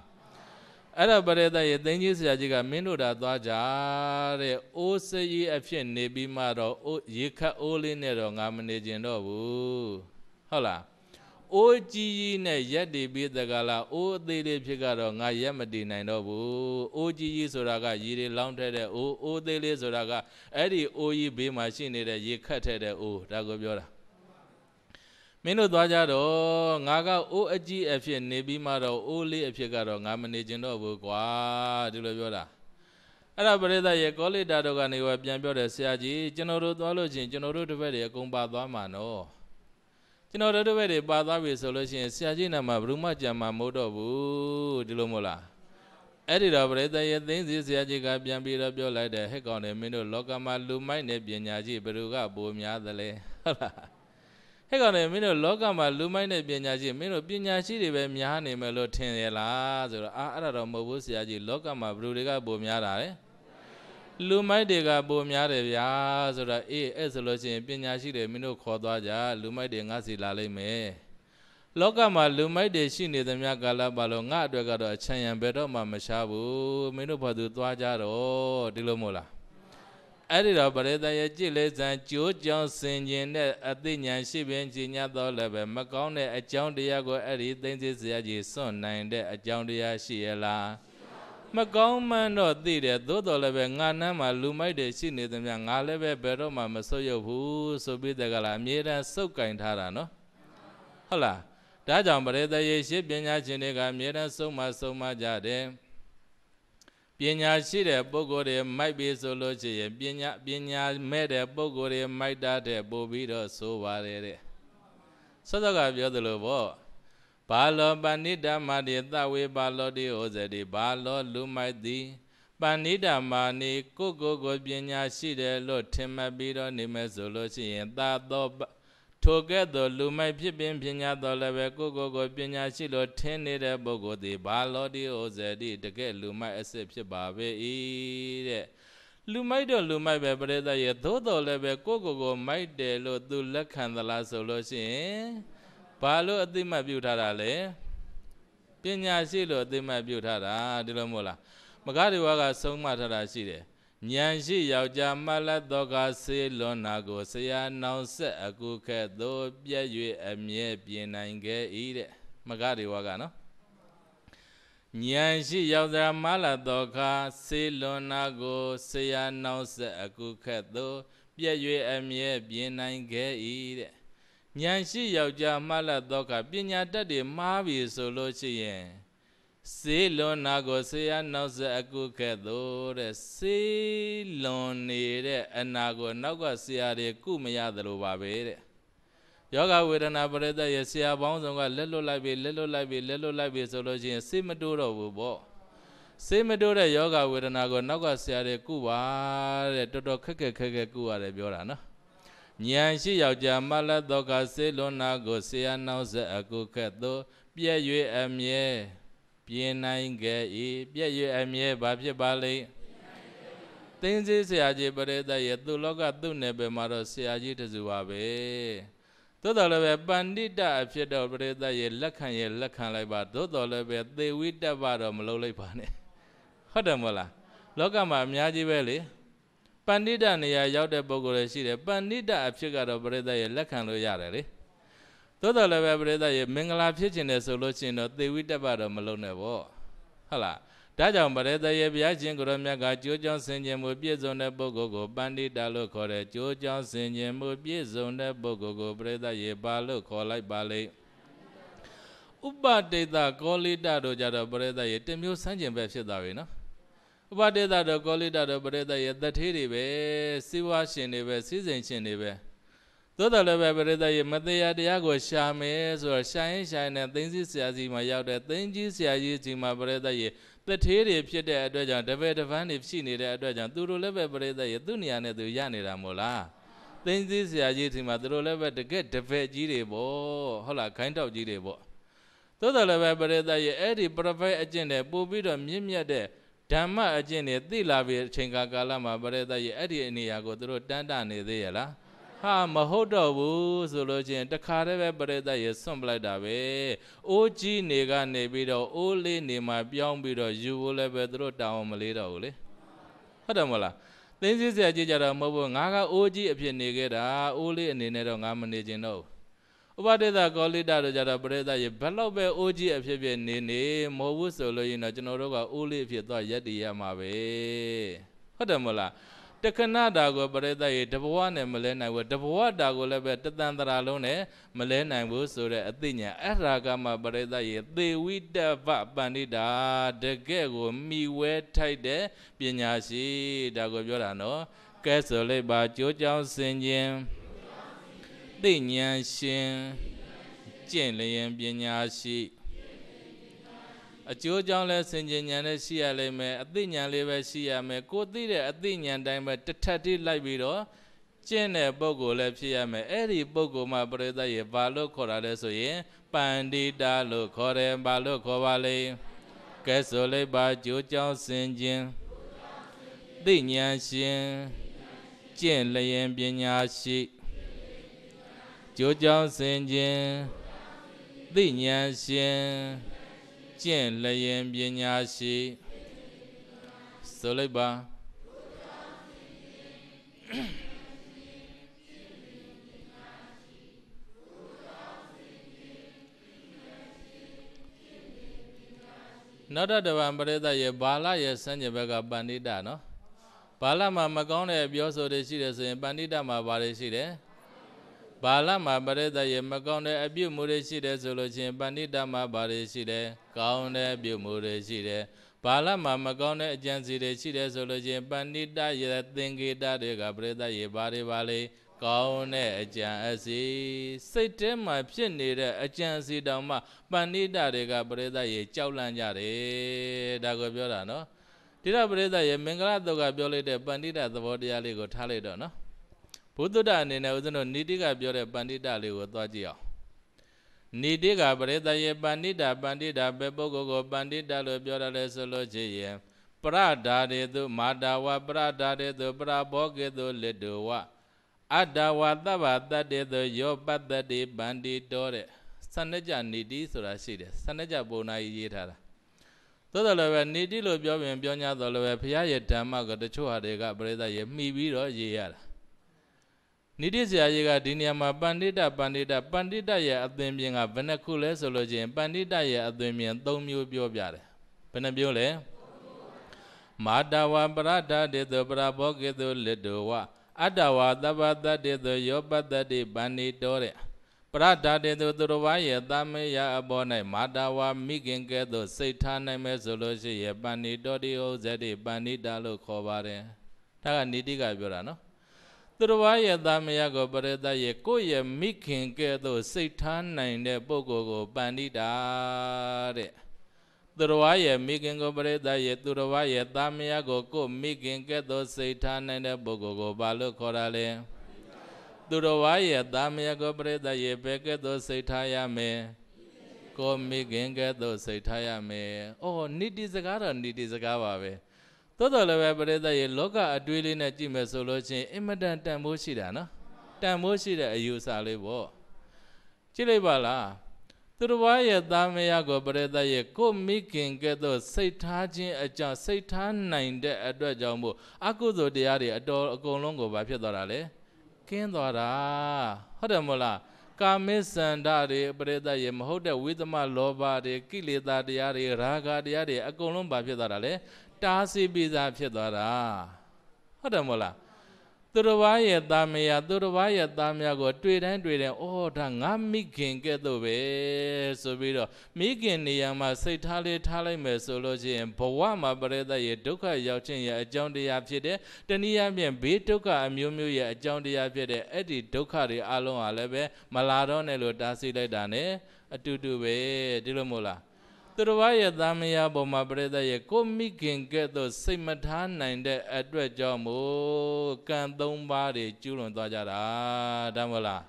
အဲ့ဒါပရိသတ်ရဲ့သိင်းကြီးဆရာကြီးကမင်းတို့ဒါသွားကြတဲ့အိုးစရီးအဖြစ်နေပြီးမှတော့ရေခတ်အိုးလေးနဲ့တော့ငါမနေကျင်တော့ဘူးဟုတ်လားအိုးကြီးကြီးနဲ့ရက်တည်ပြီးတကလားအိုးအသေးလေးဖြစ်ကတော့ငါရက်မတည်နိုင်တော့ဘူးအိုးကြီးကြီးဆိုတာကရေတွေလောင်းထက်တဲ့အိုးအိုးသေးလေးဆိုတာကအဲ့ဒီအိုးကြီးဘေးမှာရှိနေတဲ့ရေခတ်ထက်တဲ့အိုးဒါကိုပြောတာမင်းတို့သွားကြတော့ငါကအိုးအကြီးအဖြစ်နေပြီးမှတော့အိုးလေးအဖြစ်ကတော့ငါမနေကျင်တော့ဘူးကွာဒီလိုပြောတာအဲ့ဒါပရိသတ်ရဲ့ကောလိတာတို့ကနေဝပြန်ပြောတယ်ဆရာကြီးကျွန်တော်တို့သွားလို့ချင်းကျွန်တော်တို့တစ်ဖက်တွေအကုန်ပါသွားမှာနော်ကျွန်တော်တို့တပည့်တွေပါသွားပြီဆိုလို့ရှိရင်ဆရာကြီးနာမှာဘယ်သူမှကြံမှာမဟုတ်တော့ဘူးဒီလိုမို့လားအဲ့ဒီတော့ပရိသတ်ရဲ့သိသိဆရာကြီးကပြန်ပြီးတော့ပြောလိုက်တယ်ဟဲ့ကောင်တယ်မင်းတို့လောကမှာလူမိုက်နဲ့ပညာရှိဘယ်သူကပိုများသလဲဟုတ်လားဟဲ့ကောင်တယ်မင်းတို့လောကမှာလူမိုက်နဲ့ပညာရှိမင်းတို့ပညာရှိတွေပဲများနေမယ်လို့ထင်ရလားဆိုတော့အာအဲ့ဒါတော့မဟုတ်ဘူးဆရာကြီးလောကမှာဘယ်သူတွေကပိုများတာလဲလူမိုက်တွေကပိုများတယ်ဗျာဆိုတော့အေးအဲ့ဆိုလို့ရှိရင်ပညာရှိတွေမင်းတို့ခေါ်သွားကြလူမိုက်တွေငါစီလာလိမ့်မယ်လောကမှာလူမိုက်တွေရှိနေသမျှကာလပါလို့ငါအတွက်ကတော့အချမ်းရံဘယ်တော့မှမရှားဘူးမင်းတို့ဘာသူသွားကြတော့ဒီလိုမို့လားအဲ့ဒီတော့ပရိသတ်ရဲ့ကြည်လေးစံကြိုးကြောင်စင်ကျင်တဲ့အသိဉာဏ်ရှိပင်ကြီးညတ်တော်လည်းပဲမကောင်းတဲ့အကြောင်းတရားကိုအဲ့ဒီသိသိစရာကြီးစွန့်နိုင်တဲ့အကြောင်းတရားရှိရလားမကောင်းမှန်းတော့သိတယ်သို့တော်လည်းပဲငါနန်းမှာလူမိုက်တွေရှိနေသမျှငါလည်းပဲဘယ်တော့မှမဆုတ်ရုပ်ဘူးဆိုပြီးတကလားအမြဲတမ်းစုပ်ကင်ထားတာနော်ဟုတ်လားဒါကြောင့်ပရိသတ်ရေရှိပညာရှင်တွေကအမြဲတမ်းစုံမစုံမကြတယ်ပညာရှိတဲ့ပုဂ္ဂိုလ်တွေမိုက်ပြီဆိုလို့ရှိရင်ပညာပညာမဲ့တဲ့ပုဂ္ဂိုလ်တွေမိုက်တာတဲ့ပို့ပြီးတော့ဆိုပါတယ်တဲ့ဆောစောကပြောသလိုပေါ့ဘာလောပဏိတမတိသဝေဘာလောတိဟောဇတိဘာလောလူမိုက်သည်ပဏိတမာနေကိုကိုကိုပညာရှိတယ်လို့ထင်မှတ်ပြီးတော့နေမယ်ဆိုလို့ရှိရင်သာသောထိုကဲ့သို့လူမိုက်ဖြစ်ပင်ပညာတော်လည်းပဲကိုကိုကိုပညာရှိလို့ထင်နေတဲ့ပုဂ္ဂိုလ်သည်ဘာလောတိဟောဇတိတကယ်လူမိုက်အစစ်ဖြစ်ပါပဲဤတဲ့လူမိုက်တော့လူမိုက်ပဲပရိသတ်ရဲ့သို့တော်လည်းပဲကိုကိုကိုမိုက်တယ်လို့သူလက်ခံသလားဆိုလို့ရှိရင်ဘာလို့အသိမှတ်ပြုထားတာလဲပညာရှိလို့အသိမှတ်ပြုထားတာဒီလိုမို့လားမကတိဝါက ဆုံးမထားတာရှိတယ်ဉာဏ်ရှိယောက်ျားမလတ်တော်ကစေလွန်နာကိုဆရာနောင်ဆက်အကုခက်သို့ပြည့်၍အမြဲပြင်နိုင်ခဲ့၏တဲ့မကတိဝါကနော်ဉာဏ်ရှိယောက်ျားမလတ်တော်ကစေလွန်နာကိုဆရာနောင်ဆက်အကုခက်သို့ပြည့်၍အမြဲပြင်နိုင်ခဲ့၏တဲ့ဉာဏ်ရှိယောက်ျားမှတ်လတ်သောအခါပညာတတ်တွေမှားပြီဆိုလို့ရှိရင်စေလွန်နာကိုဆေးရနောက်ဆက်အကုကဲ့သို့တဲ့စေလွန်နေတဲ့အနာကိုနောက်ကဆရာတွေကုမရသလိုပါပဲတဲ့ယောဂဝေဒနာပရိသတ်ရဲ့ဆရာပေါင်းဆောင်ကလက်လွတ်လိုက်ပြီလက်လွတ်လိုက်ပြီလက်လွတ်လိုက်ပြီဆိုလို့ရှိရင်စိတ်မတိုးတော့ဘူးပေါ့စိတ်မတိုးတဲ့ယောဂဝေဒနာကိုနောက်ကဆရာတွေကုပါတဲ့တော်တော်ခက်ခက်ခက်ခက်ကုရတယ်ပြောတာနော်ဉာဏ်ရှိယောက်ျားမလတ်သောကစေလွန်နာကိုဆေယနှောင်းဆက်အကုခတ်သောပြည့်၍အမြဲပြင်းနိုင်ကြ၏ပြည့်၍အမြဲဘာဖြစ်ပါလိမ့်သင်္စေဆရာကြီးပရိသတ်ရဲ့သူလောကသူ့နယ်ပယ်မှာတော့ဆရာကြီးတစုပါပဲသို့တော်လည်းပဲပန္တိတအဖြစ်တော့ပရိသတ်ရဲ့လက်ခံရဲ့လက်ခံလိုက်ပါသို့တော်လည်းပဲသေဝိတ္တပါတော့မလုပ်လိုက်ပါနဲ့ဟုတ်တယ်မဟုတ်လားလောကမှာအများကြီးပဲလေပဏိတနေရာရောက်တဲ့ပုဂ္ဂိုလ်တွေရှိတယ်ပဏိတအဖြစ်ကတော့ပရိသတ်ရဲ့လက်ခံလို့ရတယ်လေသို့တော်လည်းပဲပရိသတ်ရဲ့မင်္ဂလာဖြစ်ခြင်းတယ်ဆိုလို့ရှိရင်တော့သေဝိတ္တပတော့မလုံးနဲ့ပေါ့ဟုတ်လားဒါကြောင့်ပရိသတ်ရဲ့ဘုရားရှင်ကိုရောမြတ်ကကြိုးကြောင်းဆင်ခြင်မှုပြည့်စုံတဲ့ပုဂ္ဂိုလ်ကိုပန္တိတာလို့ခေါ်တဲ့ကြိုးကြောင်းဆင်ခြင်မှုပြည့်စုံတဲ့ပုဂ္ဂိုလ်ကိုပရိသတ်ရဲ့ပါလို့ခေါ်လိုက်ပါလေဥပတေတာကောလိတတို့ကြတော့ပရိသတ်ရဲ့တမျိုးဆန်းကျင်ပဲဖြစ်သွားပြီနော်ဥပဒေတာတော့ကောလိတာတော့ပရိသတ်ရဲ့တထေးတွေပဲစိဝါရှင်တွေပဲစိစိန်ရှင်တွေပဲသို့တော်လည်းပဲပရိသတ်ရဲ့မတရားတရားကိုရှာမယ်ဆိုတော့ရှာရင်ရှာရင်နဲ့သိင်းစီဆရာကြီးမှာရောက်တဲ့သိင်းကြီးဆရာကြီးကြီးမှာပရိသတ်ရဲ့တထေးတွေဖြစ်တဲ့အတွက်ကြောင့်တပည့်တပန်းတွေရှိနေတဲ့အတွက်ကြောင့်သူတို့လည်းပဲပရိသတ်ရဲ့သူ့နေရာနဲ့သူရနေတာမို့လားသိင်းစီဆရာကြီးကြီးမှာသူတို့လည်းပဲတကက်တပည့်ကြီးတွေပေါ့ဟုတ်လားခိုင်းတောက်ကြီးတွေပေါ့သို့တော်လည်းပဲပရိသတ်ရဲ့အဲ့ဒီ prophet အကျင့်တွေပို့ပြီးတော့မြင့်မြတ်တဲ့ဓမ္မအကျင့်တွေသိလာပြီးအချိန်ကာကာလမှာပရိသတ်ရဲ့အဲ့ဒီအနေရာကိုသူတို့တန်းတနေသေးရလားဟာမဟုတ်တော့ဘူးဆိုလို့ချင်းတခါတည်းပဲပရိသတ်ရေစွန့်ပလိုက်တာပဲအိုးကြီးနေကနေပြီးတော့အိုးလေးနေမှာပြောင်းပြီးတော့ယူဖို့လည်းပဲသူတို့တောင်းမလေးတော့ဘူးလေဟုတ်တယ်မဟုတ်လားသိစစ်စရာကြည့်ကြတော့မဟုတ်ဘူးငါကအိုးကြီးအဖြစ်နေခဲ့တာအိုးလေးအနေနဲ့တော့ငါမနေကျင်တော့ဘူးဥပဒေသာကောလိတာတို့ကြတော့ပရိသတ်ရေဘလောက်ပဲအိုးကြီးအဖြစ်ဖြစ်နေနေမောဘူးဆိုလို့ရင်တော့ကျွန်တော်တို့ကအိုးလေးဖြစ်သွားရက်တည်ရမှာပဲဟုတ်တယ်မလားတခဏတာကိုပရိသတ်ရေတဘဝနဲ့မလဲနိုင်ဘူးတဘဝတာကိုလည်းပဲတသံတရာလုံးနဲ့မလဲနိုင်ဘူးဆိုတဲ့အသိဉာဏ်အဲ့ဒါကမှပရိသတ်ရေသေဝိတ္တဗပန္နိတာတကယ့်ကိုမိဝဲထိုက်တဲ့ပညာရှိဒါကိုပြောတာနော် ကဲဆိုလိုက်ပါကြိုးကြောင်းစင်ခြင်းသိဉဏ်ရှင်ကျင့်လျင်ပညာရှိအကျိုးကြောင့်လဲစင်ကြဉဏ်နဲ့ရှိရလိမ့်မယ်အသိဉဏ်လေးပဲရှိရမယ်ကိုသိတဲ့အသိဉဏ်တိုင်းပဲတထပ်တိလိုက်ပြီးတော့ကျင့်တဲ့ပုဂ္ဂိုလ်လည်းဖြစ်ရမယ်အဲ့ဒီပုဂ္ဂိုလ်မှာပရိသတ်ရေဘာလို့ခေါ်တာလဲဆိုရင်ပန္တိတာလို့ခေါ်တယ်ဘာလို့ခေါ်ပါလဲကဲဆိုလိုက်ပါကြိုးကြောင့်စင်ကြင်သိဉဏ်ရှင်ကျင့်လျင်ပညာရှိကျိုးကြောင်းစင်ခြင်းသိဉာဏ်ရှင်ကျင့်လျင်ပညာရှိဆိုလိုက်ပါနောက်တစ်ပံပရိသတ်ရဲ့ဘာလရဲ့စံကျင်ဘက်ကပန္နိတနော်ဘာလမှာမကောင်းတဲ့ပြောဆိုတွေရှိတယ်ဆိုရင်ပန္နိတမှာဘာတွေရှိတယ်ဘာလမှာပရိသတ်ရဲ့မကောင်းတဲ့အပြုမူတွေရှိတယ်ဆိုလို့ချင်းပဏိတမှာဘာတွေရှိတယ်ကောင်းတဲ့အပြုမူတွေရှိတယ်ဘာလမှာမကောင်းတဲ့အကြံစီတွေရှိတယ်ဆိုလို့ချင်းပဏိတရဲ့သင်္ကေတတွေကပရိသတ်ရဲ့ဘာတွေပါလဲကောင်းတဲ့အကြံအစီစိတ်ထဲမှာဖြစ်နေတဲ့အကြံစီတောင်မှပဏိတတွေကပရိသတ်ရဲ့ကြောက်လန့်ကြတယ်ဒါကိုပြောတာနော်တိရပရိသတ်ရဲ့မင်္ဂလာတုတ်ကပြောလိုက်တဲ့ပဏိတသဘောတရားလေးကိုထားလိုက်တော့နော်ဘုဒ္ဓတအနေနဲ့ဦးဇင်းတို့နိတိကပြောတဲ့ပန္တိတလေးကိုသွားကြည့်အောင်နိတိကပရိသယေပန္တိတာပန္တိတာပဲပုဂ္ဂိုလ်ကိုပန္တိတာလို့ပြောရတယ်ဆိုလို့ရှိရင်ပရဓာရေသူမာတာဝပရဓာရေသူပရဘောကေသူလစ်တောဝအတ္တဝသဗ္ဗတတ္တေသူယောပတ္တတိပန္တိတောတဲ့စနကြနိတိဆိုတာရှိတယ်စနကြပုံနာကြီးရေးထားတာသို့တော်လည်းပဲနိတိလို့ပြောပြင်ပြော냐တော်လည်းပဲဘုရားရဲ့ဓမ္မကတချို့ဟာတွေကပရိသတ်ရဲ့မှီပြီးတော့ရေးရတာနိတိဆရာကြီးကဒီနေရာမှာပန္တိတပန္တိတပန္တိတရဲ့အသွင်ပြင်ကဘယ်နှခုလဲဆိုလို့ချင်းပန္တိတရဲ့အသွင်ပြင်၃မျိုးပြောပြတယ်ဘယ်နှမျိုးလဲမာတဝပရဒတေသောပရဘောကေသောလတ္တဝအတ္တဝသဗ္ဗတတ္တေသောယောပတ္တတိပန္နိတောတဲ့ပရဒတေသောသူတော်ဘာရဲ့သမေယအပေါ်၌မာတဝမိခင်ကဲ့သို့စိတ်ထားနိုင်မဲ့ဆိုလို့ရှိရင်ပန္နိတောတိဥဇ္ဇတိပန္နိတာလို့ခေါ်ပါတယ်ဒါကနိတိကပြောတာနော်သူတော်ဘာရဲ့သားမယားကိုပရိသတ်ရဲ့ကိုယ့်ရဲ့မိခင်ကဲ့သို့စိတ်ထားနိုင်တဲ့ပုဂ္ဂိုလ်ကိုပန္နိတာတဲ့သူတော်ဘာရဲ့မိခင်ကိုပရိသတ်ရဲ့သူတော်ဘာရဲ့သားမယားကိုကိုယ့်မိခင်ကဲ့သို့စိတ်ထားနိုင်တဲ့ပုဂ္ဂိုလ်ကိုဘာလို့ခေါ်တာလဲသူတော်ဘာရဲ့သားမယားကိုပရိသတ်ရဲ့ဘယ်ကဲ့သို့စိတ်ထားရမယ်ကိုမိခင်ကဲ့သို့စိတ်ထားရမယ်။အော်နိတိစကားတော့နိတိစကားပါပဲ။သို့တော်လည်းပဲပရိသတ်ရေလောကအတွေးလေးနဲ့ကြည့်မယ်ဆိုလို့ချင်းအင်မတန်တန်ဖိုးရှိတာနော်တန်ဖိုးရှိတဲ့အယူအဆလေးပေါ့ကြည့်လိုက်ပါလားသူတော်ဘာရဲ့သားမယားကိုပရိသတ်ရဲ့ကိုမိခင်ကဲ့သို့စိတ်ထားခြင်း အကြောင်းစိတ်ထားနိုင်တဲ့အတွက်ကြောင့်မို့အကုသိုလ်တရားတွေအတော်အကုန်လုံးကိုဘာဖြစ်သွားတာလဲကင်းသွားတာဟုတ်တယ်မဟုတ်လားကာမေစန္ဒတွေပရိသတ်ရဲ့မဟုတ်တဲ့ဝိသမလောဘတွေကိလေသာတရားတွေရာဂတရားတွေအကုန်လုံးဘာဖြစ်သွားတာလဲတားဆီးပြီးသားဖြစ်သွားတာဟုတ်တယ်မဟုတ်လားသူတော်ဘာရဲ့သားမယားသူတော်ဘာရဲ့သားမယားကို တွေ့တိုင်းတွေ့တိုင်းအော်ဒါငါမိခင်ကဲ့သို့ပဲဆိုပြီးတော့မိခင်နေရာမှာစိတ်ထားလေးထားလိုက်မယ်ဆိုလို့ရှိရင်ဘဝမှာပရိသတ်ရဲ့ဒုက္ခရောက်ခြင်းရဲ့အကြောင်းတရားဖြစ်တဲ့တနည်းအားဖြင့်ဘေးဒုက္ခအမျိုးမျိုးရဲ့အကြောင်းတရားဖြစ်တဲ့အဲ့ဒီဒုက္ခတွေအလုံးဟာလည်းပဲမလာတော့နဲ့လို့တားဆီးလိုက်တာ ਨੇ အတူတူပဲဒီလိုမို့လားသူတော်ဘာရဲ့သားမယားပေါ်မှာပြိတ္တရဲ့ကိုမိခင်ကဲ့သို့စိတ်မထားနိုင်တဲ့အတွက်ကြောင့်မို့ကံသုံးပါးတွေကျူးလွန်သွားကြတာတမ်းမလား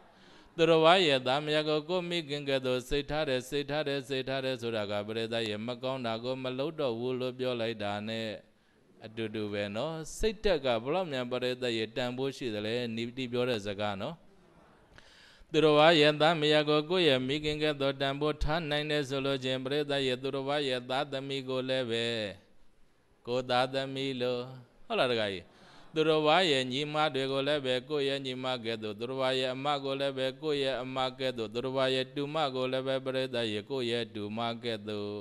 သူတော်ဘာရဲ့သားမယားကိုကိုမိခင်ကဲ့သို့စိတ်ထားတယ်စိတ်ထားတယ်စိတ်ထားတယ်ဆိုတာကပြိတ္တရဲ့မကောင်းတာကိုမလုပ်တော့ဘူးလို့ပြောလိုက်တာနဲ့အတူတူပဲเนาะစိတ်တက်ကဘလောက်မြန်ပြိတ္တရဲ့တန်ဖိုးရှိတယ်လဲနိတိပြောတဲ့စကားเนาะသူတော်ဘာရဲ့သားမယားကိုကိုယ့်ရဲ့မိခင်ကဲ့သို့တန်ဖိုးထားနိုင်တဲ့ဆိုလို့ချင်းပရိသတ်ရဲ့သူတော်ဘာရဲ့သားသမီးကိုလည်းပဲကိုသားသမီးလို့ဟုတ်လားတခါကြီးသူတော်ဘာရဲ့ညီမတွေကိုလည်းပဲကိုယ့်ရဲ့ညီမကဲ့သို့သူတော်ဘာရဲ့အမကိုလည်းပဲကိုယ့်ရဲ့အမကဲ့သို့သူတော်ဘာရဲ့တူမကိုလည်းပဲပရိသတ်ရဲ့ကိုယ့်ရဲ့တူမကဲ့သို့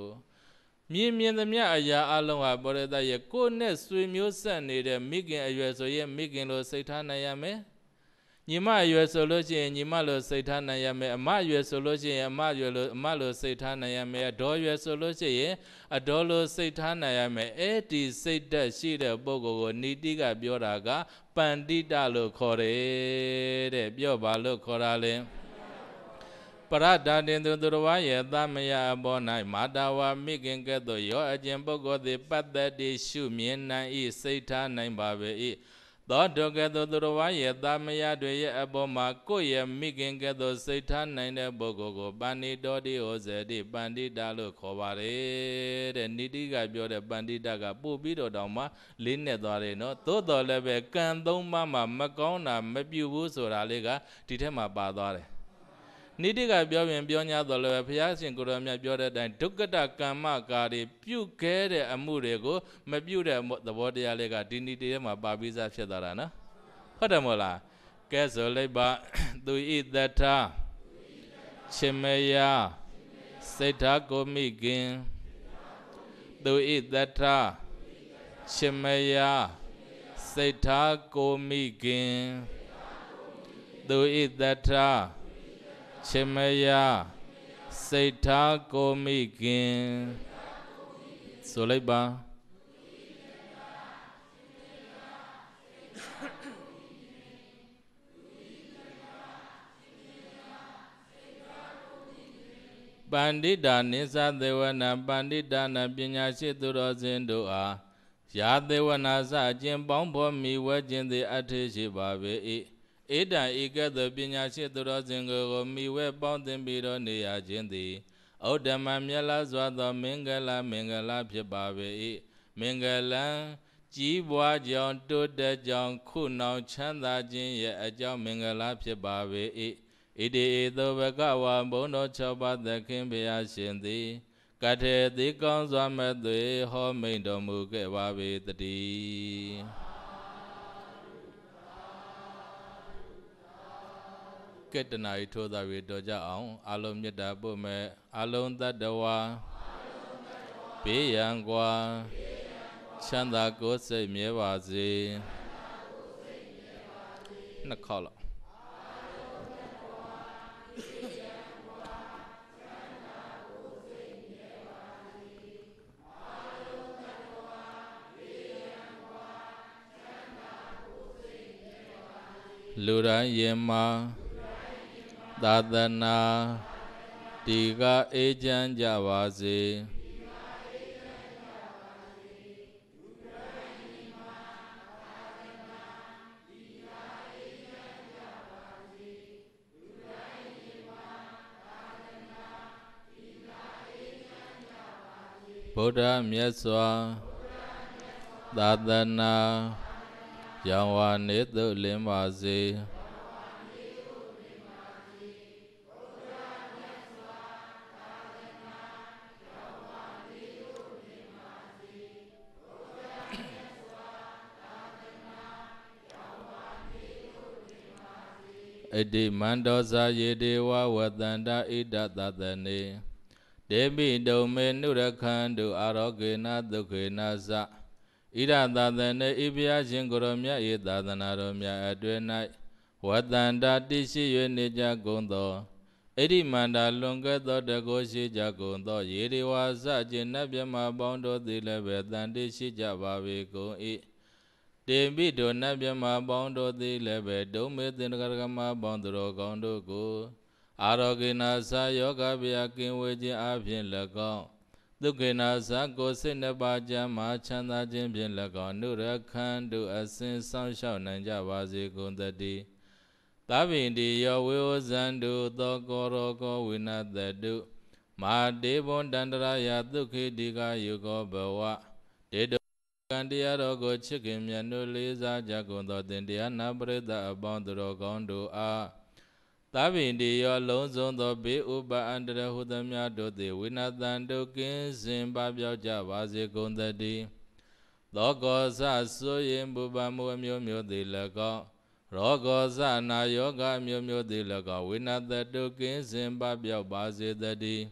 မြင်မြင်သမျှအရာအလုံးဟာပရိသတ်ရဲ့ကိုယ့်နဲ့ဆွေမျိုးဆက်နေတဲ့မိခင်အရွယ်ဆိုရင်မိခင်လိုစိတ်ထားနိုင်ရမယ်။ညီမအရွယ်ဆိုလို့ရှိရင်ညီမလိုစိတ်ထားနိုင်ရမယ်အမအရွယ်ဆိုလို့ရှိရင်အမအရွယ်လိုအမလိုစိတ်ထားနိုင်ရမယ်အဒေါ်ရွယ်ဆိုလို့ရှိရင်အဒေါ်လိုစိတ်ထားနိုင်ရမယ်အဲ့ဒီစိတ်သက်ရှိတဲ့ပုဂ္ဂိုလ်ကိုနိတိက ပြောတာက ပန္တိတလို့ခေါ်တယ်တဲ့ပြောပါလို့ခေါ်တာလဲပရဒာတင်သူသူတော်ဝါယေသမယအဘော၌မာတာဝါမိခင်ကဲ့သို့ရောအကျင့်ပုဂ္ဂိုလ်သည်ပတ္တတိရှုမြင်နိုင်၏စိတ်ထားနိုင်ပါပေ၏သောတောကဲ့သို့သူတော်ဘာရဲ့တာမယတွေရဲ့အပေါ်မှာကိုယ့်ရဲ့မိခင်ကဲ့သို့စိတ်ထားနိုင်တဲ့ပုဂ္ဂိုလ်ကို ပန္နိတောတိဟောစေတိပန္တိတာလို့ခေါ်ပါတယ်တဲ့နိတိက ပြောတဲ့ပန္တိတာကပို့ပြီးတော့တောင်မှလေးနဲ့သွားတယ်နော်သို့တော်လည်းပဲကံသုံးပါးမှာမကောင်းတာမပြုဘူးဆိုတာလေးကဒီထက်မှပါသွားတယ်နိတိကပြောပြင်ပြောညာတော်လည်းဘုရားရှင်ကိုရောမြတ်ပြောတဲ့အတိုင်းဒုက္ကတကမ္မကာတွေပြုခဲ့တဲ့အမှုတွေကိုမပြုတဲ့သဘောတရားလေးကဒီနိတိထဲမှာပါပိစားဖြစ်သွားတာနော်ဟုတ်တယ်မို့လားကဲဆိုလိုက်ပါသူဣတထချေမယစိတ်ဓာကိုမိခင်သူဣတထချေမယစိတ်ဓာကိုမိခင်သူဣတထရှင်မယစိတ်ထားကိုမိခင်ဆိုလိုက်ပါပန္တိတာနိသသေဝနာပန္တိတာနာပညာရှိသူတော်စင်တို့အားရာသေဝနာစအကျင့်ပေါင်းဖော်မိဝဲခြင်းသည်အထေရှိပါပေ၏အေတံဤကဲ့သို့ပညာရှိသူတော်စင်ကိုကိုမိဝဲပေါင်းသင်ပြီးတော့နေရခြင်းသည်ဩဓမမြတ်လားစွာသောမင်္ဂလာမင်္ဂလာဖြစ်ပါ၏မင်္ဂလံကြီးပွားကြောင်တိုးတက်ကြောင်ခုနောင်ချမ်းသာခြင်းရဲ့အကြောင်းမင်္ဂလာဖြစ်ပါ၏ဣတိဧသောဘဂဝါဘုံတော်၆ပါးသခင်ဘုရားရှင်သည် ကထေတိကောင်းစွာမဲ့သွေဟောမိန်တော်မူခဲ့ပါ၏တည်းကတနာဤထိုးသာ၍တော်ကြအောင်အလုံးမြတ်တာပို့မဲ့အလုံးတတဝါဘေးရန်ကွာချမ်းသာကိုယ်စိတ်မြဲပါစေနှစ်ခေါက်လောက်လူတိုင်းရင်မှာသာသနာဒီကအေးချမ်းကြပါစေဗုဒ္ဓမြတ်စွာသာသနာရောင်ဝါနေသို့လင်းပါစေ။အတိမန္တောဇာယေဒေဝဝတန္တာဣဒသတနေဒေမိတုံမေနုရခန္တုအာရောဂေနဒုခေနသဣဒသတနေဣဖျားရှင်ကိုရောမြတ်၏သာသနာတော်များအတွင်၌ဝတန္တာတိရှိ၍နေကြကုန်သောဣတိမန္တာလွန်ကဲ့သောတကောရှိကြကုန်သောယေဒေဝဇကျင်နတ်မြတ်မပေါင်းတို့သည်လည်းပဲတန်တိရှိကြပါပေကုန်၏တေပိတောနတ်မြမပေါင်းတော်သည်လည်းပဲဒုံမေသင်္တကရကမပေါင်းတော်ကောင်းတို့ကိုအာရောဂိနာသာယောဂဗျာကင်ဝေခြင်းအပြင်၎င်းဒုက္ခိနာသာကိုစိတ်နှပါကြမှာချမ်းသာခြင်းဖြင့်၎င်းနုရခန္တုအစဉ်ဆောင်လျှောက်နိုင်ကြပါစေကုန်သတည်းသဗ္ဗိန္တိယောဝေဝဇန္တုသောကောရောကောဝိနတတုမာတေဘွန်တန္တရာယဒုက္ခိတိကာယုကောဘဝတေတကံတရားတော်ကိုချစ်ခင်မြတ်တို့လေးစားကြကုန်သောသင်တရားနာပရိသတ်အပေါင်းသူတော်ကောင်းတို့အားသာဗိတေယောလုံးစုံသောဘေးဥပအန္တရဟုသမျှတို့သည်ဝိနာတန်တို့ကင်းစင်ပပြောက်ကြပါစေကုန်သတည်းသောကောဇဆိုရင်ဘုဗမှုအမျိုးမျိုးသည်၎င်းရောဂောဇနာယောဂအမျိုးမျိုးသည်၎င်းဝိနာတတုကင်းစင်ပပြောက်ပါစေတည်း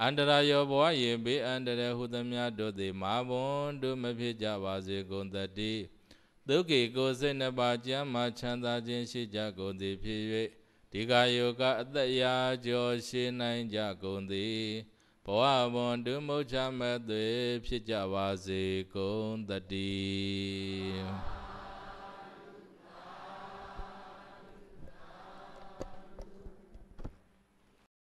အန္တရာယောဘဝယေဘေအန္တရဟုသမျှတို့သည်မာဘွန်တို့မဖြစ်ကြပါစေကုန်သတည်းဒုက္ခေကိုစိတ်နှပါကြမ်းမှချမ်းသာခြင်းရှိကြကုန်သည်ဖြစ်၍ဒီကာယောကအသက်ရာကျော်ရှိနိုင်ကြကုန်သည်ဘဝဘွန်ဒုမုချမဲ့သွေဖြစ်ကြပါစေကုန်တည်း